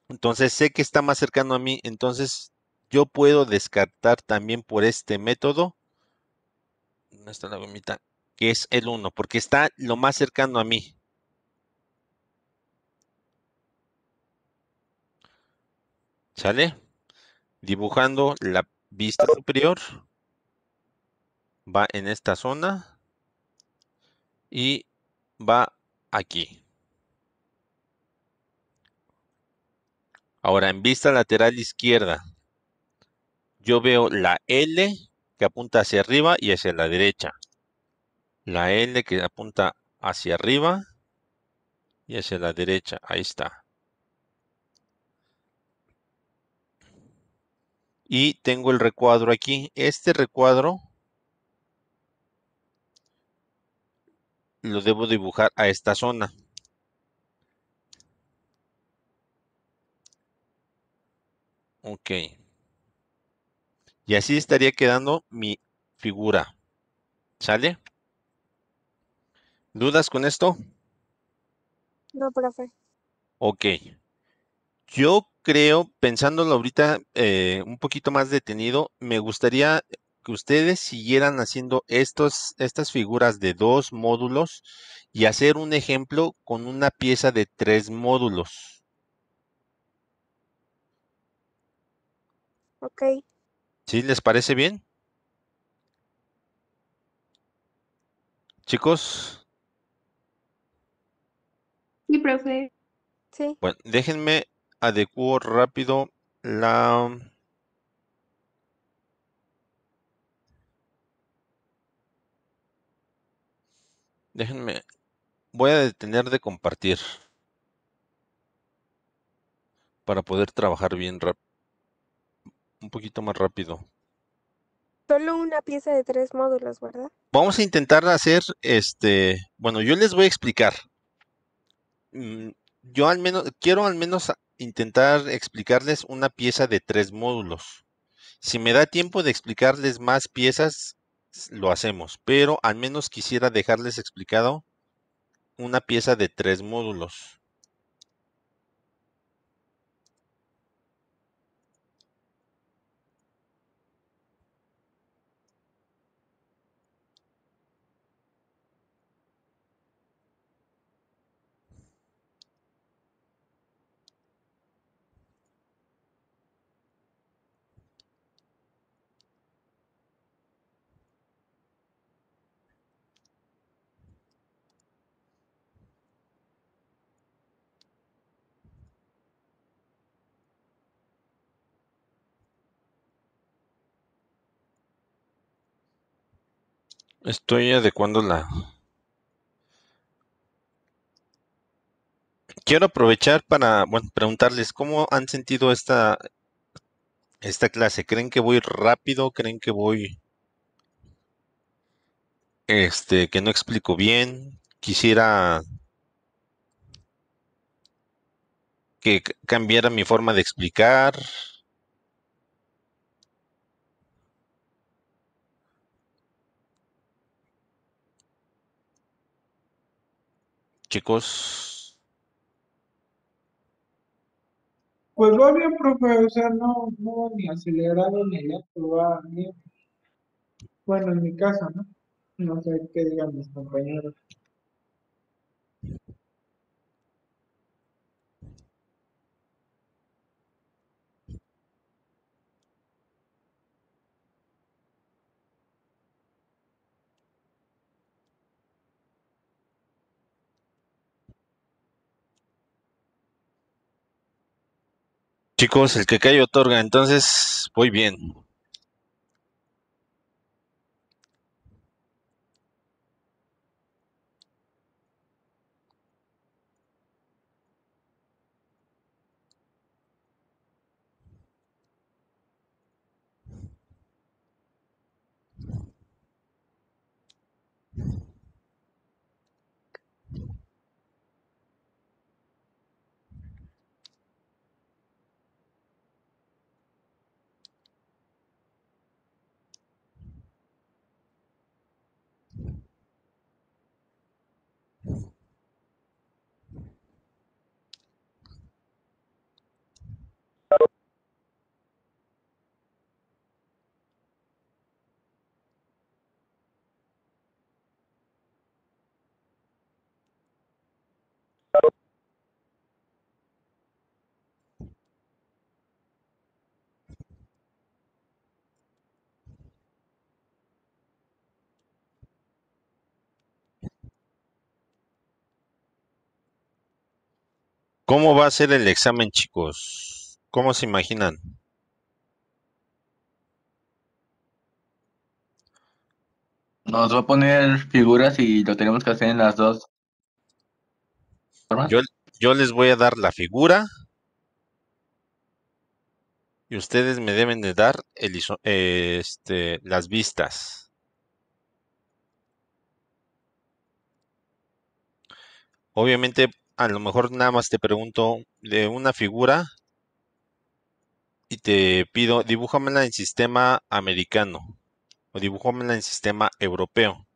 Entonces sé que está más cercano a mí, entonces yo puedo descartar también por este método, no está la gomita, que es el 1, porque está lo más cercano a mí. ¿Sale? Dibujando la vista superior, va en esta zona y va aquí. Ahora, en vista lateral izquierda, yo veo la L que apunta hacia arriba y hacia la derecha. La L que apunta hacia arriba y hacia la derecha. Ahí está. Y tengo el recuadro aquí. Este recuadro lo debo dibujar a esta zona. Ok. Y así estaría quedando mi figura. ¿Sale? ¿Dudas con esto? No, profe. Ok. Yo creo, pensándolo ahorita eh, un poquito más detenido, me gustaría que ustedes siguieran haciendo estos, estas figuras de dos módulos y hacer un ejemplo con una pieza de tres módulos. Ok. ¿Sí les parece bien? Chicos. Sí, profe. Sí. Bueno, déjenme adecuo rápido la... Déjenme, voy a detener de compartir para poder trabajar bien rápido un poquito más rápido. Solo una pieza de tres módulos, ¿verdad? Vamos a intentar hacer este. Bueno, yo les voy a explicar. Mm, yo al menos quiero al menos intentar explicarles una pieza de tres módulos. Si me da tiempo de explicarles más piezas, lo hacemos. Pero al menos quisiera dejarles explicado una pieza de tres módulos. Estoy adecuando la... Quiero aprovechar para, bueno, preguntarles cómo han sentido esta, esta clase. ¿Creen que voy rápido? ¿Creen que voy... Este, que no explico bien? Quisiera que cambiara mi forma de explicar. chicos? Pues va bien, profe, o sea, no, no ni acelerado ni lento, va bien. Bueno, en mi casa, ¿no? No sé qué digan mis compañeros. Chicos, el que cae otorga, entonces voy bien. ¿Cómo va a ser el examen, chicos? ¿Cómo se imaginan? Nos va a poner figuras y lo tenemos que hacer en las dos. Yo, yo les voy a dar la figura y ustedes me deben de dar este, las vistas. Obviamente a lo mejor nada más te pregunto de una figura y te pido, dibújamela en sistema americano o dibújamela en sistema europeo.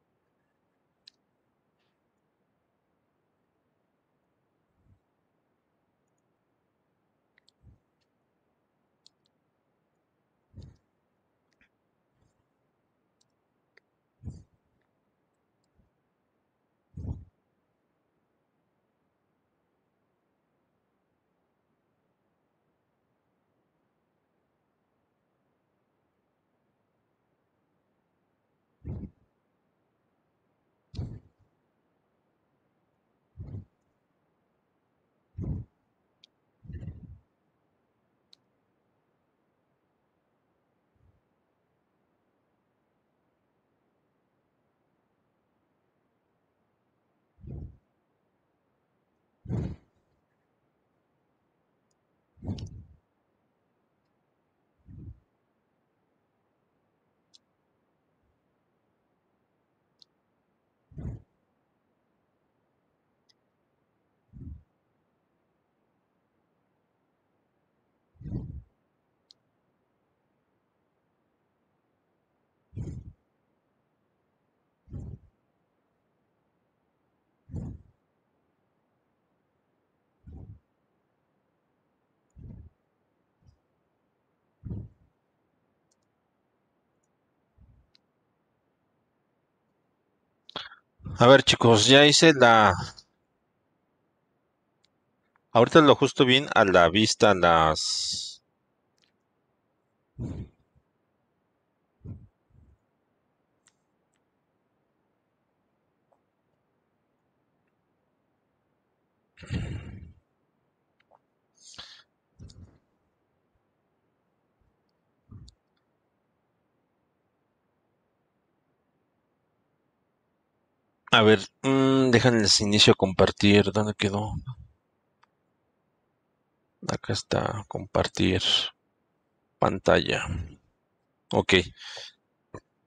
A ver, chicos, ya hice la. Ahorita lo justo bien a la vista las. A ver, mmm, déjenles inicio a compartir. ¿Dónde quedó? Acá está, compartir pantalla. Ok.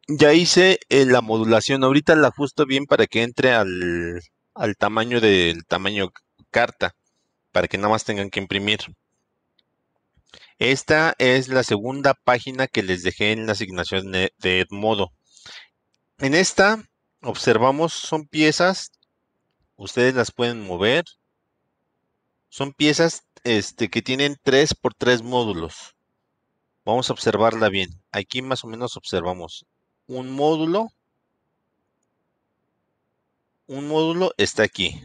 Ya hice eh, la modulación. Ahorita la ajusto bien para que entre al, tamaño del tamaño carta. Para que nada más tengan que imprimir. Esta es la segunda página que les dejé en la asignación de, de Edmodo. En esta observamos son piezas, ustedes las pueden mover. Son piezas este, que tienen 3 por 3 módulos. Vamos a observarla bien. Aquí más o menos observamos un módulo. Un módulo está aquí.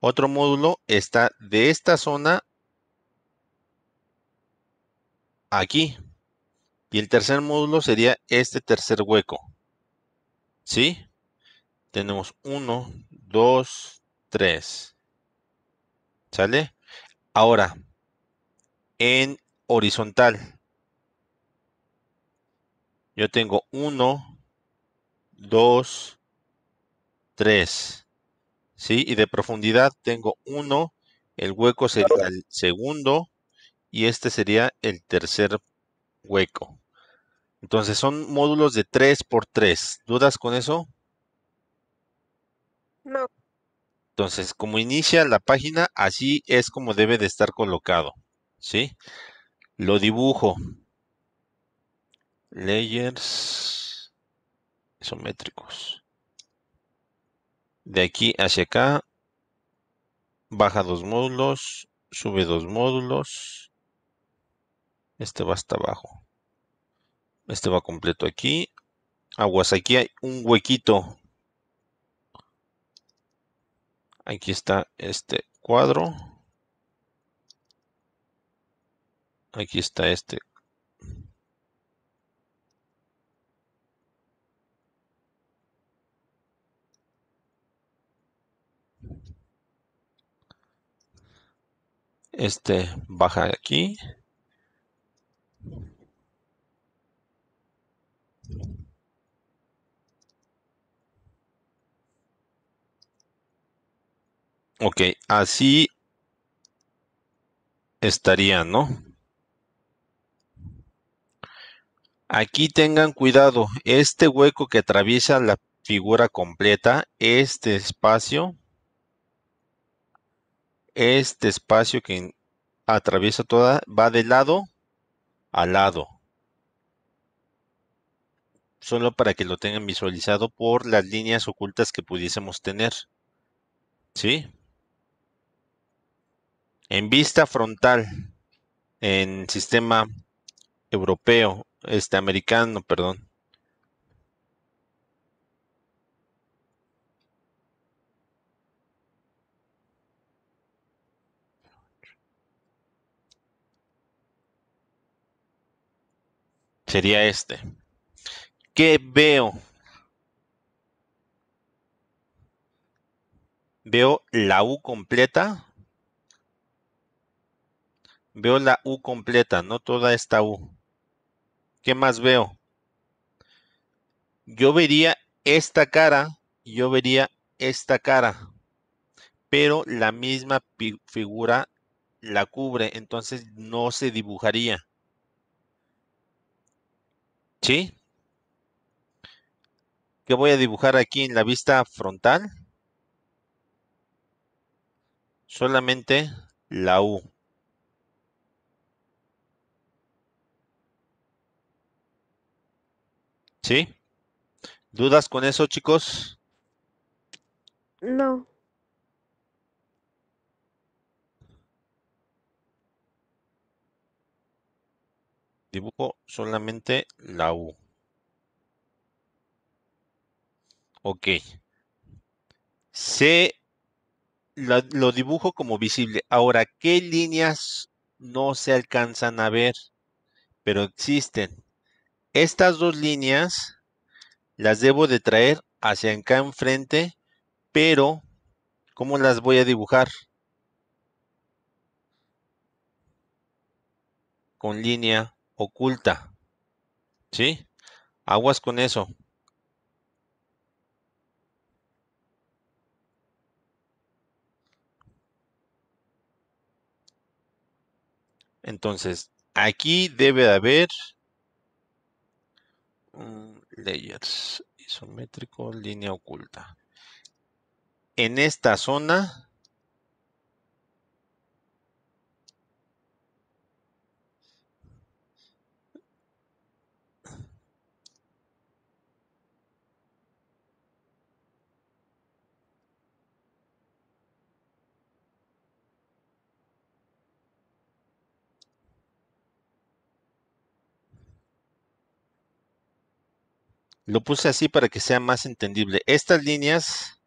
Otro módulo está de esta zona aquí. Y el tercer módulo sería este tercer hueco. ¿Sí? tenemos 1, 2, 3. ¿Sale? Ahora, en horizontal, yo tengo 1, 2, 3. ¿Sí? Y de profundidad tengo 1, el hueco sería el segundo y este sería el tercer hueco. Entonces son módulos de 3 por 3. ¿Dudas con eso? No. Entonces, como inicia la página, así es como debe de estar colocado. ¿Sí? Lo dibujo. Layers isométricos. De aquí hacia acá, baja dos módulos, sube dos módulos. Este va hasta abajo. Este va completo aquí. Aguas, aquí hay un huequito Aquí está este cuadro. Aquí está este. Este baja aquí. Ok, así estaría, ¿no? Aquí tengan cuidado, este hueco que atraviesa la figura completa, este espacio, este espacio que atraviesa toda, va de lado a lado. Solo para que lo tengan visualizado por las líneas ocultas que pudiésemos tener. ¿Sí? En vista frontal, en sistema europeo, este americano, perdón. Sería este. ¿Qué veo? Veo la U completa Veo la U completa, no toda esta U. ¿Qué más veo? Yo vería esta cara, yo vería esta cara, pero la misma figura la cubre, entonces no se dibujaría. ¿Sí? ¿Qué voy a dibujar aquí en la vista frontal? Solamente la U. ¿Sí? ¿Dudas con eso, chicos? No. Dibujo solamente la U. Ok. C lo dibujo como visible. Ahora, ¿qué líneas no se alcanzan a ver, pero existen? Estas dos líneas las debo de traer hacia acá enfrente, pero ¿cómo las voy a dibujar? Con línea oculta. ¿Sí? Aguas con eso. Entonces, aquí debe de haber layers isométrico, línea oculta. En esta zona Lo puse así para que sea más entendible. Estas líneas,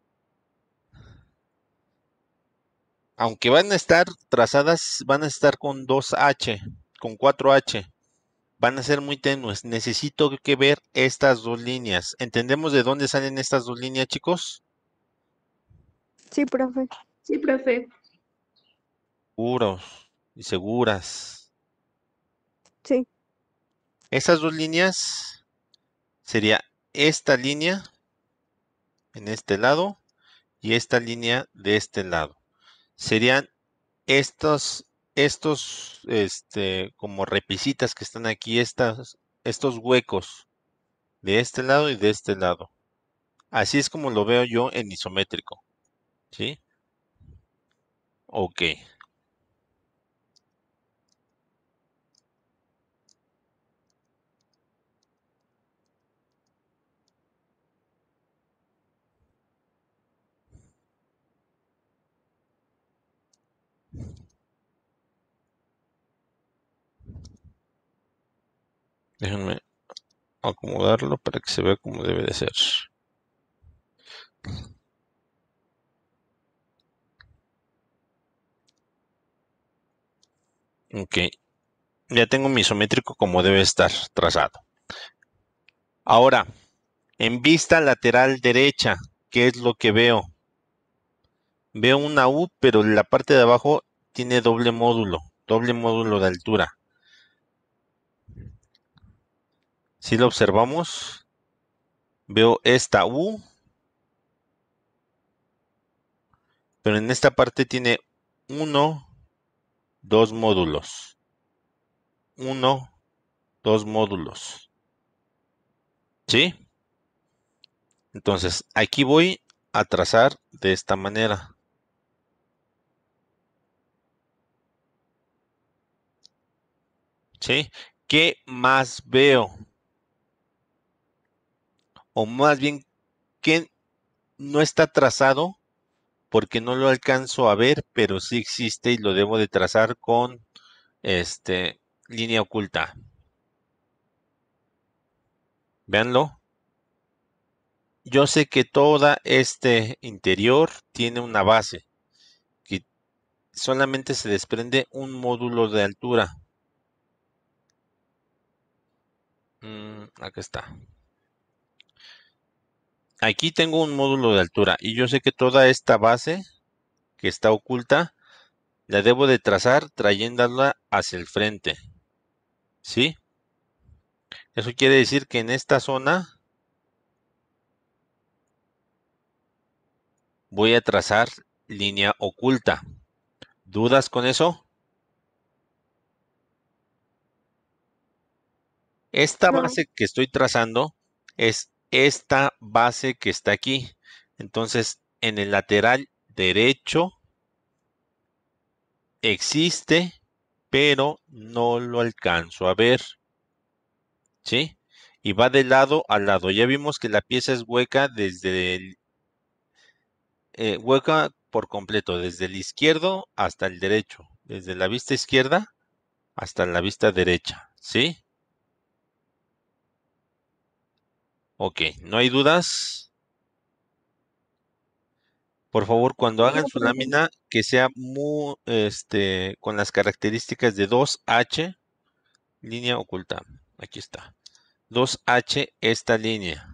aunque van a estar trazadas, van a estar con 2H, con 4H. Van a ser muy tenues. Necesito que ver estas dos líneas. ¿Entendemos de dónde salen estas dos líneas, chicos? Sí, profe. Sí, profe. Seguros y seguras. Sí. Estas dos líneas sería esta línea en este lado y esta línea de este lado. Serían estos, estos, este, como repisitas que están aquí, estas, estos huecos de este lado y de este lado. Así es como lo veo yo en isométrico. ¿Sí? Ok. Déjenme acomodarlo para que se vea como debe de ser. Ok. Ya tengo mi isométrico como debe estar trazado. Ahora, en vista lateral derecha, ¿qué es lo que veo? Veo una U, pero la parte de abajo tiene doble módulo, doble módulo de altura. Si lo observamos, veo esta U, pero en esta parte tiene uno, dos módulos. Uno, dos módulos. ¿Sí? Entonces, aquí voy a trazar de esta manera. ¿Sí? ¿Qué más veo? o más bien que no está trazado porque no lo alcanzo a ver, pero sí existe y lo debo de trazar con este línea oculta. Veanlo. Yo sé que todo este interior tiene una base que solamente se desprende un módulo de altura. Mm, Aquí está aquí tengo un módulo de altura y yo sé que toda esta base que está oculta la debo de trazar trayéndola hacia el frente. ¿Sí? Eso quiere decir que en esta zona voy a trazar línea oculta. ¿Dudas con eso? Esta base que estoy trazando es esta base que está aquí. Entonces, en el lateral derecho existe, pero no lo alcanzo a ver. ¿Sí? Y va de lado a lado. Ya vimos que la pieza es hueca desde el... Eh, hueca por completo, desde el izquierdo hasta el derecho. Desde la vista izquierda hasta la vista derecha. ¿Sí? Ok, ¿no hay dudas? Por favor, cuando hagan su lámina, que sea muy, este, con las características de 2H, línea oculta. Aquí está. 2H, esta línea.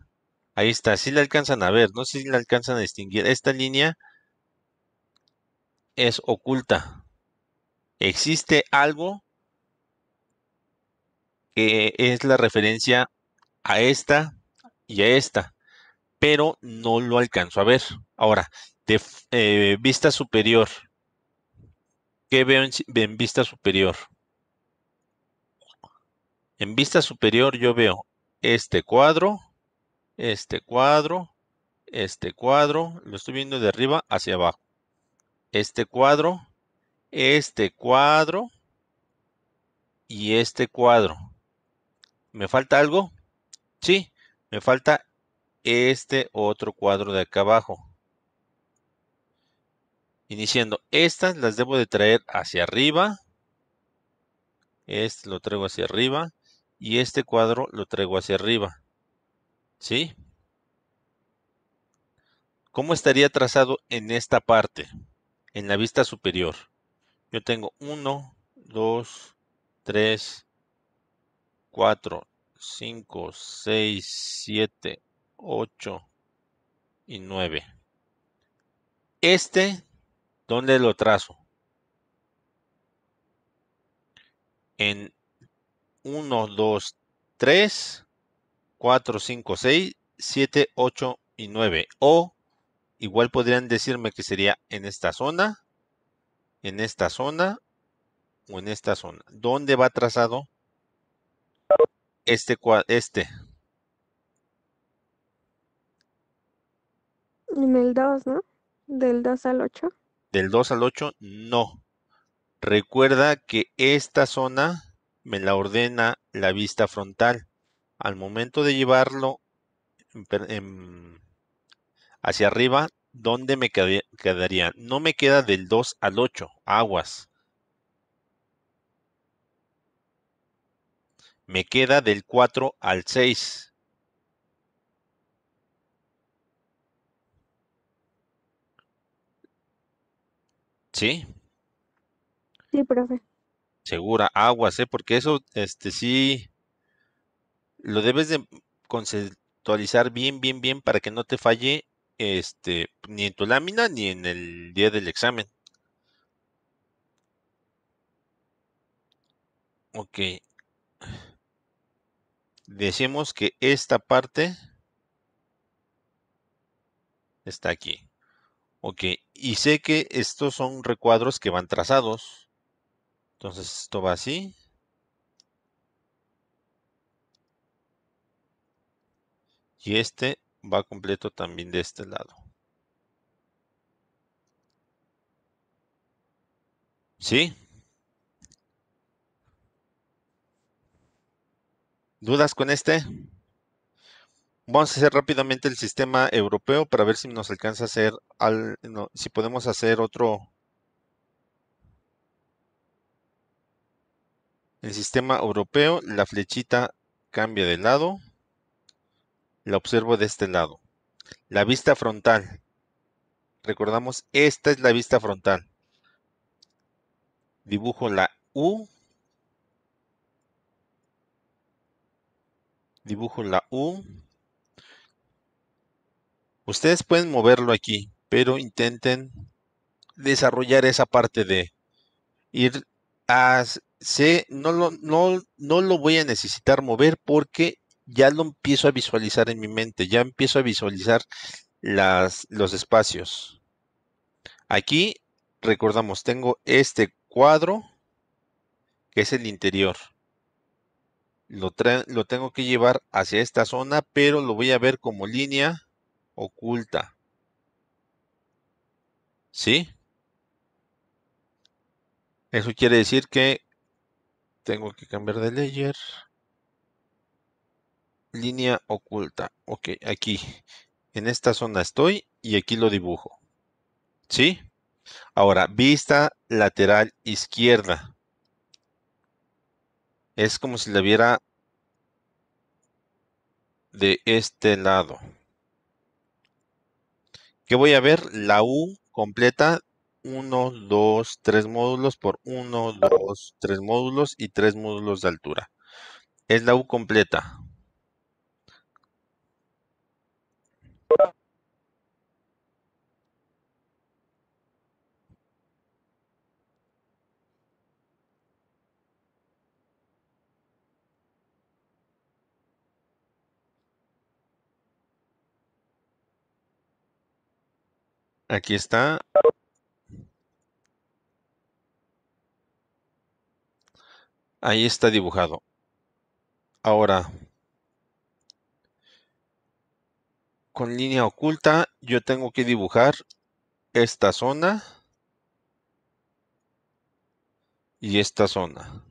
Ahí está, si le alcanzan a ver, no sé si la alcanzan a distinguir. Esta línea es oculta. Existe algo que es la referencia a esta y a esta, pero no lo alcanzo a ver. Ahora, de eh, vista superior, ¿qué veo en vista superior? En vista superior yo veo este cuadro, este cuadro, este cuadro, lo estoy viendo de arriba hacia abajo. Este cuadro, este cuadro y este cuadro. ¿Me falta algo? Sí, me falta este otro cuadro de acá abajo. Iniciando, estas las debo de traer hacia arriba. Este lo traigo hacia arriba. Y este cuadro lo traigo hacia arriba. ¿Sí? ¿Cómo estaría trazado en esta parte? En la vista superior. Yo tengo 1, 2, 3, 4, 5, 6, 7, 8 y 9. Este, ¿dónde lo trazo? En 1, 2, 3, 4, 5, 6, 7, 8 y 9. O igual podrían decirme que sería en esta zona, en esta zona o en esta zona. ¿Dónde va trazado? este, este. En el 2, ¿no? Del 2 al 8. Del 2 al 8, no. Recuerda que esta zona me la ordena la vista frontal. Al momento de llevarlo hacia arriba, donde me quedaría? No me queda del 2 al 8, aguas. Me queda del 4 al 6. ¿Sí? Sí, profe. Segura, aguas, ¿eh? Porque eso, este, sí, lo debes de conceptualizar bien, bien, bien para que no te falle, este, ni en tu lámina ni en el día del examen. Ok, decimos que esta parte está aquí. Ok, y sé que estos son recuadros que van trazados. Entonces esto va así. Y este va completo también de este lado. ¿Sí? ¿Dudas con este? Vamos a hacer rápidamente el sistema europeo para ver si nos alcanza a hacer, si podemos hacer otro. El sistema europeo, la flechita cambia de lado. La observo de este lado. La vista frontal. Recordamos, esta es la vista frontal. Dibujo la U dibujo la U. Ustedes pueden moverlo aquí, pero intenten desarrollar esa parte de ir a C. No lo, no, lo voy a necesitar mover porque ya lo empiezo a visualizar en mi mente, ya empiezo a visualizar los espacios. Aquí, recordamos, tengo este cuadro que es el interior lo, tengo que llevar hacia esta zona, pero lo voy a ver como línea oculta. ¿Sí? Eso quiere decir que tengo que cambiar de layer. Línea oculta. Ok, aquí. En esta zona estoy y aquí lo dibujo. ¿Sí? Ahora, vista lateral izquierda. Es como si la viera de este lado. ¿Qué voy a ver la U completa 1, 2, 3 módulos por 1, 2, 3 módulos y 3 módulos de altura. Es la U completa. Aquí está. Ahí está dibujado. Ahora, con línea oculta, yo tengo que dibujar esta zona y esta zona.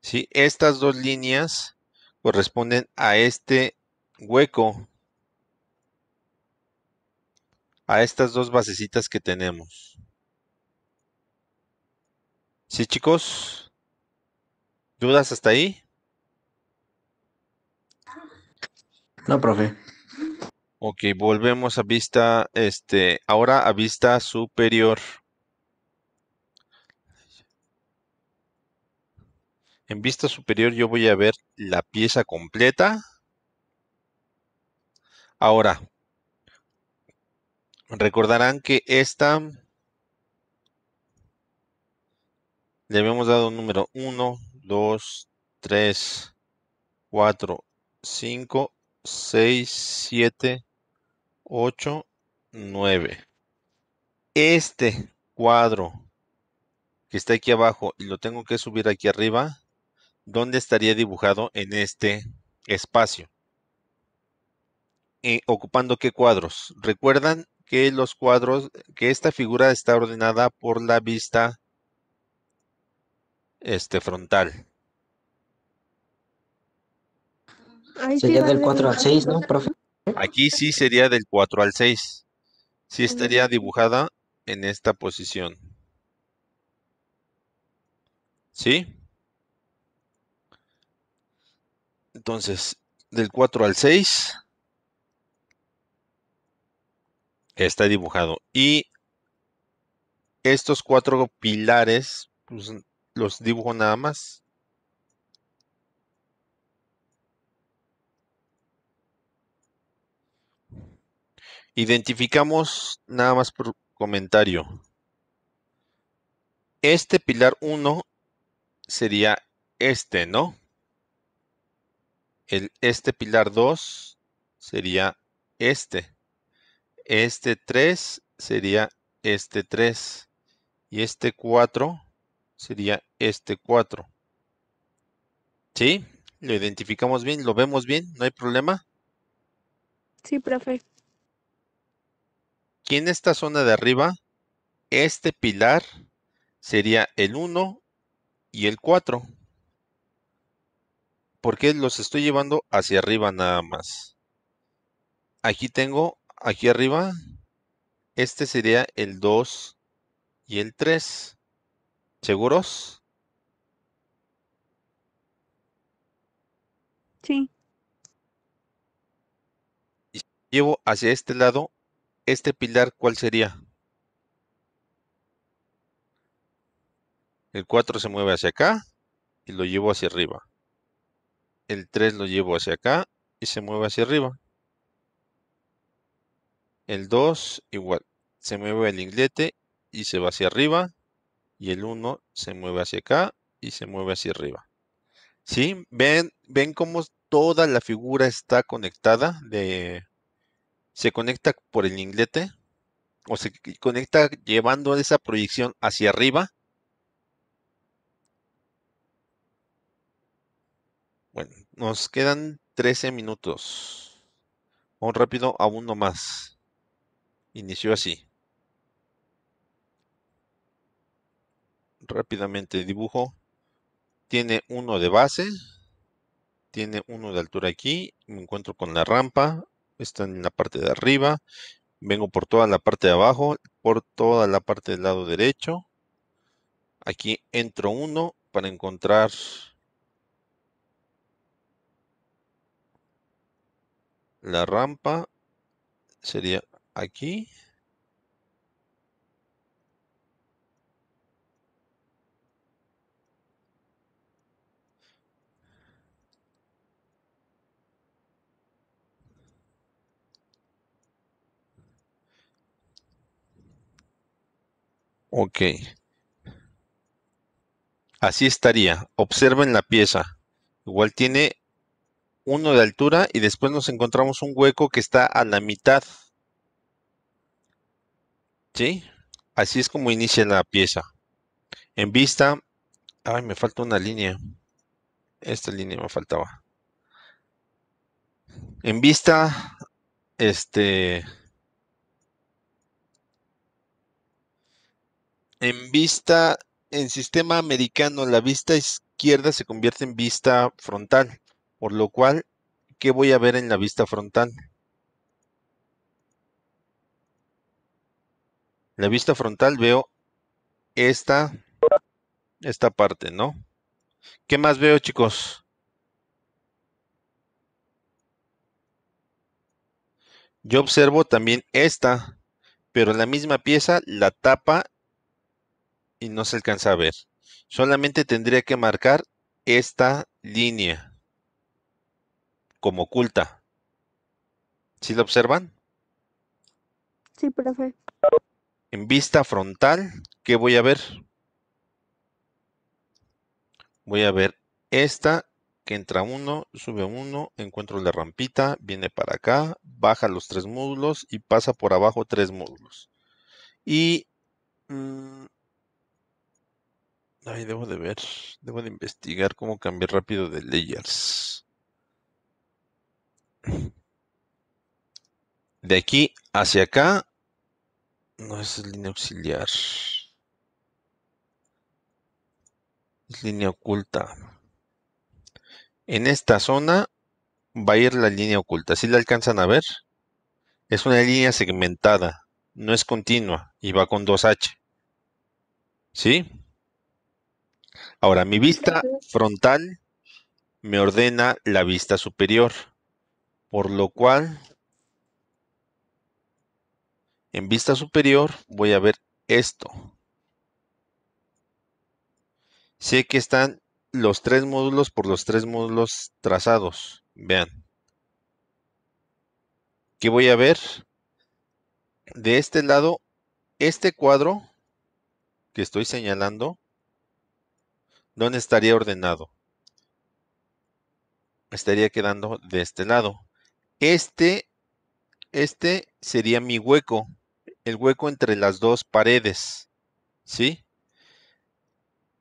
si Estas dos líneas corresponden a este hueco a estas dos basecitas que tenemos. ¿Sí, chicos? ¿Dudas hasta ahí? No, profe. Ok, volvemos a vista, este, ahora a vista superior. En vista superior yo voy a ver la pieza completa. Ahora, Recordarán que esta le habíamos dado un número 1, 2, 3, 4, 5, 6, 7, 8, 9. Este cuadro que está aquí abajo y lo tengo que subir aquí arriba, ¿dónde estaría dibujado en este espacio? Eh, ¿Ocupando qué cuadros? ¿Recuerdan que los cuadros, que esta figura está ordenada por la vista este, frontal. sería del 4 al 6, ¿no, profe? Aquí sí sería del 4 al 6. Sí estaría dibujada en esta posición. ¿Sí? Entonces, del 4 al 6. está dibujado. Y estos cuatro pilares pues, los dibujo nada más. Identificamos nada más por comentario. Este pilar 1 sería este, ¿no? El, este pilar 2 sería este. Este 3 sería este 3. Y este 4 sería este 4. ¿Sí? ¿Lo identificamos bien? ¿Lo vemos bien? ¿No hay problema? Sí, profe. Aquí en esta zona de arriba, este pilar sería el 1 y el 4. Porque los estoy llevando hacia arriba nada más. Aquí tengo aquí arriba, este sería el 2 y el 3. ¿Seguros? Sí. Y llevo hacia este lado, este pilar, ¿cuál sería? El 4 se mueve hacia acá y lo llevo hacia arriba. El 3 lo llevo hacia acá y se mueve hacia arriba. El 2 igual, se mueve el inglete y se va hacia arriba. Y el 1 se mueve hacia acá y se mueve hacia arriba. ¿Sí? ¿Ven, ven cómo toda la figura está conectada? De, se conecta por el inglete o se conecta llevando esa proyección hacia arriba. Bueno, nos quedan 13 minutos. Vamos rápido a uno más. Inició así. Rápidamente dibujo. Tiene uno de base. Tiene uno de altura aquí. Me encuentro con la rampa. Está en la parte de arriba. Vengo por toda la parte de abajo. Por toda la parte del lado derecho. Aquí entro uno para encontrar la rampa sería aquí Ok. Así estaría. Observen la pieza. Igual tiene uno de altura y después nos encontramos un hueco que está a la mitad ¿Sí? Así es como inicia la pieza. En vista, ay, me falta una línea. Esta línea me faltaba. En vista, este... En vista, en sistema americano, la vista izquierda se convierte en vista frontal, por lo cual, ¿qué voy a ver en la vista frontal? la vista frontal veo esta, esta parte, ¿no? ¿Qué más veo, chicos? Yo observo también esta, pero la misma pieza la tapa y no se alcanza a ver. Solamente tendría que marcar esta línea como oculta. ¿Sí la observan? Sí, profe. En vista frontal, ¿qué voy a ver? Voy a ver esta que entra uno, sube uno, encuentro la rampita, viene para acá, baja los tres módulos y pasa por abajo tres módulos. Y... Mmm, ay, debo de ver, debo de investigar cómo cambiar rápido de layers. De aquí hacia acá no, es línea auxiliar. Es línea oculta. En esta zona va a ir la línea oculta. Si ¿Sí la alcanzan a ver, es una línea segmentada, no es continua y va con 2H. ¿Sí? Ahora, mi vista frontal me ordena la vista superior, por lo cual en vista superior voy a ver esto. Sé que están los tres módulos por los tres módulos trazados. Vean. ¿Qué voy a ver? De este lado, este cuadro que estoy señalando, ¿dónde estaría ordenado? Estaría quedando de este lado. Este, este sería mi hueco el hueco entre las dos paredes, ¿sí?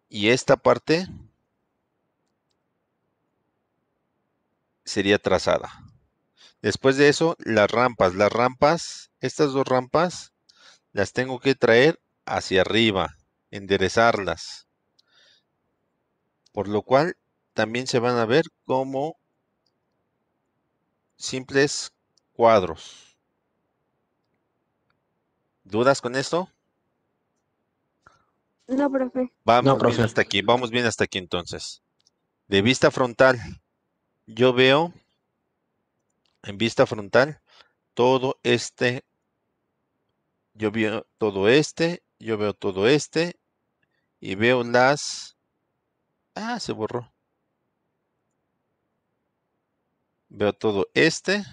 Y esta parte sería trazada. Después de eso, las rampas. Las rampas, estas dos rampas, las tengo que traer hacia arriba, enderezarlas. Por lo cual, también se van a ver como simples cuadros. ¿Dudas con esto? No, profe. Vamos bien hasta aquí, vamos bien hasta aquí entonces. De vista frontal, yo veo en vista frontal todo este, yo veo todo este, yo veo todo este y veo las... Ah, se borró. Veo todo este,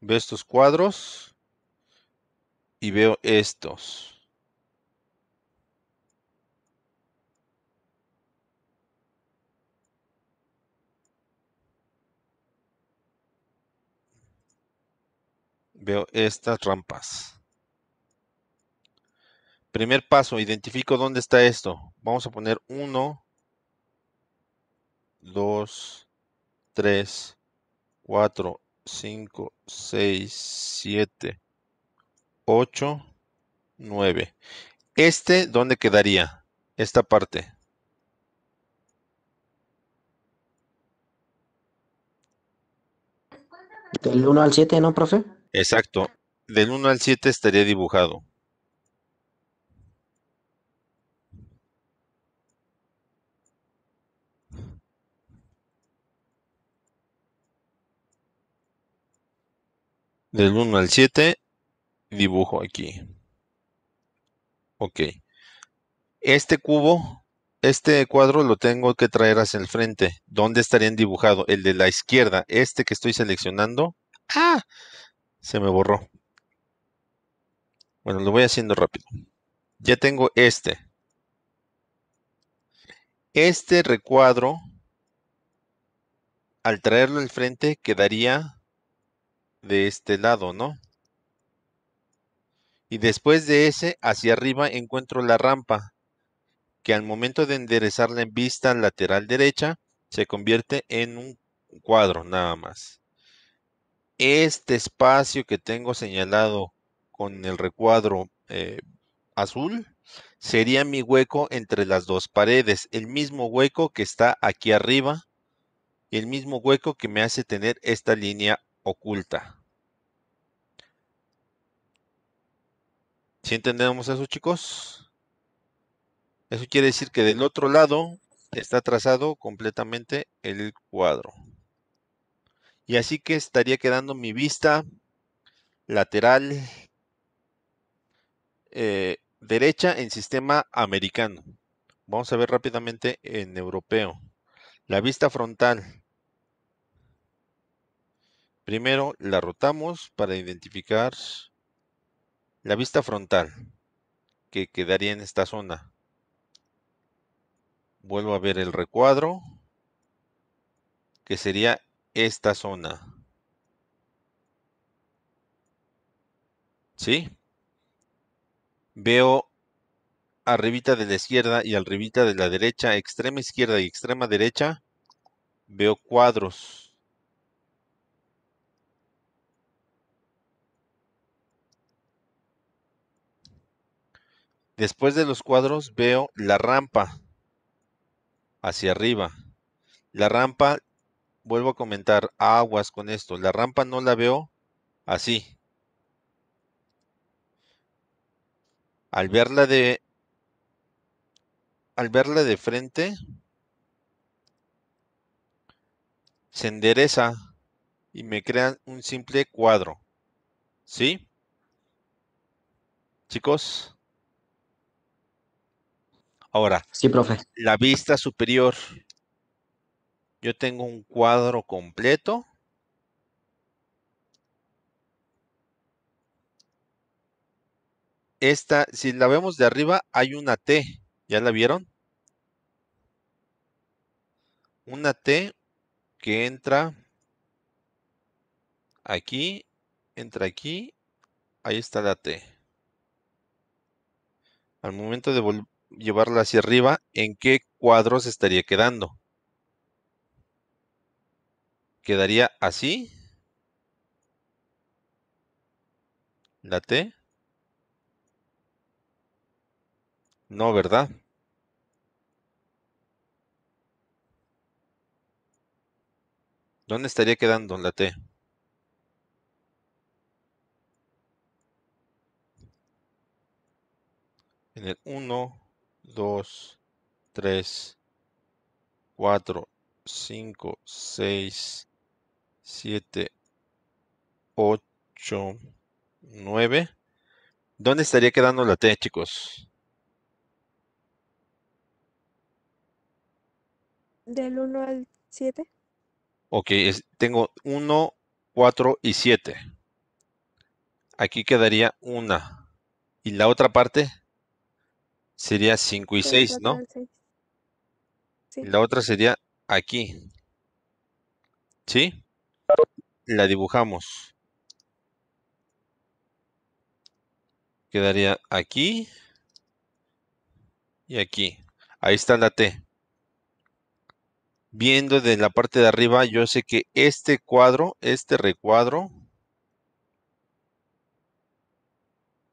veo estos cuadros y veo estos. Veo estas rampas. Primer paso, identifico dónde está esto. Vamos a poner 1, 2, 3, 4, 5, 6, 7, 8, 9. ¿Este dónde quedaría? Esta parte. Del 1 al 7, ¿no, profe? Exacto. Del 1 al 7 estaría dibujado. Del 1 al 7 dibujo aquí. Ok. Este cubo, este cuadro lo tengo que traer hacia el frente. ¿Dónde estaría dibujado? El de la izquierda, este que estoy seleccionando. ¡Ah! Se me borró. Bueno, lo voy haciendo rápido. Ya tengo este. Este recuadro, al traerlo al frente, quedaría de este lado, ¿no? y después de ese hacia arriba encuentro la rampa, que al momento de enderezarla en vista lateral derecha se convierte en un cuadro nada más. Este espacio que tengo señalado con el recuadro eh, azul sería mi hueco entre las dos paredes, el mismo hueco que está aquí arriba, y el mismo hueco que me hace tener esta línea oculta. Si entendemos eso, chicos? Eso quiere decir que del otro lado está trazado completamente el cuadro. Y así que estaría quedando mi vista lateral eh, derecha en sistema americano. Vamos a ver rápidamente en europeo. La vista frontal. Primero la rotamos para identificar la vista frontal que quedaría en esta zona. Vuelvo a ver el recuadro, que sería esta zona. ¿Sí? Veo arribita de la izquierda y arribita de la derecha, extrema izquierda y extrema derecha, veo cuadros Después de los cuadros veo la rampa hacia arriba. La rampa, vuelvo a comentar, aguas con esto. La rampa no la veo así. Al verla de al verla de frente se endereza y me crea un simple cuadro. ¿Sí? Chicos, Ahora, La vista superior. Yo tengo un cuadro completo. Esta, si la vemos de arriba, hay una T. ¿Ya la vieron? Una T que entra aquí, entra aquí, ahí está la T. Al momento de, volver llevarla hacia arriba, ¿en qué cuadros estaría quedando? ¿Quedaría así? ¿La T? No, ¿verdad? ¿Dónde estaría quedando la T? En el 1, 2, 3, 4, 5, 6, 7, 8, 9. ¿Dónde estaría quedando la T, chicos? Del 1 al 7. Ok, tengo 1, 4 y 7. Aquí quedaría una. ¿Y la otra parte? Sería 5 y 6, ¿no? La otra sería aquí. ¿Sí? La dibujamos. Quedaría aquí y aquí. Ahí está la T. Viendo de la parte de arriba, yo sé que este cuadro, este recuadro,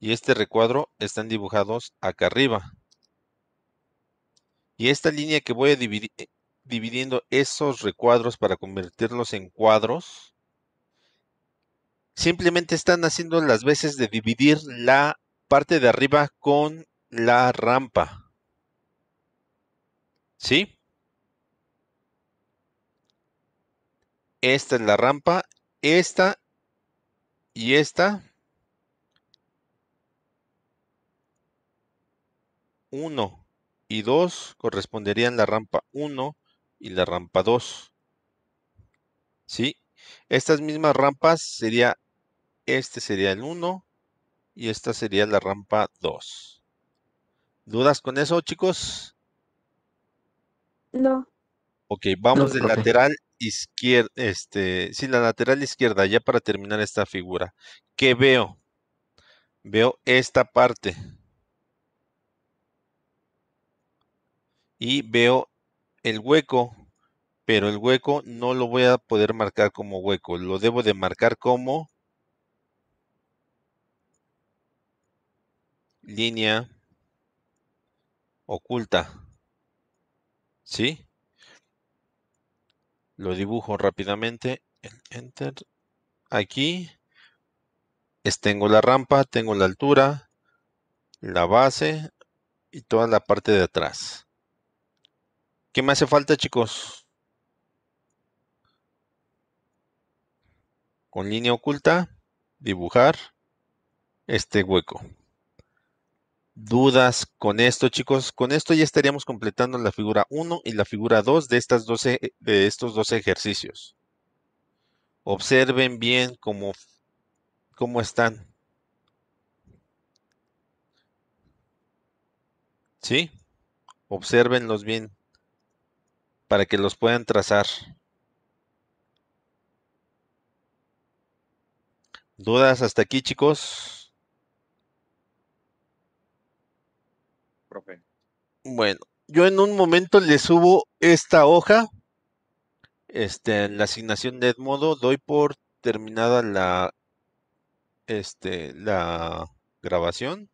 y este recuadro están dibujados acá arriba. Y esta línea que voy a dividir, eh, dividiendo esos recuadros para convertirlos en cuadros, simplemente están haciendo las veces de dividir la parte de arriba con la rampa. ¿Sí? Esta es la rampa, esta y esta 1 y 2 corresponderían la rampa 1 y la rampa 2. ¿Sí? Estas mismas rampas sería, este sería el 1 y esta sería la rampa 2. ¿Dudas con eso, chicos? No. Ok, vamos de lateral izquierda, este, sí, la lateral izquierda, ya para terminar esta figura. ¿Qué veo? Veo esta parte. y veo el hueco, pero el hueco no lo voy a poder marcar como hueco, lo debo de marcar como línea oculta. ¿Sí? Lo dibujo rápidamente. Enter. Aquí tengo la rampa, tengo la altura, la base y toda la parte de atrás. ¿Qué me hace falta, chicos? Con línea oculta, dibujar este hueco. ¿Dudas con esto, chicos? Con esto ya estaríamos completando la figura 1 y la figura 2 de, estas 12, de estos dos ejercicios. Observen bien cómo, cómo están. ¿Sí? Obsérvenlos bien para que los puedan trazar. ¿Dudas hasta aquí, chicos? Bueno, yo en un momento le subo esta hoja. Este, en la asignación de modo. doy por terminada la, este, la grabación.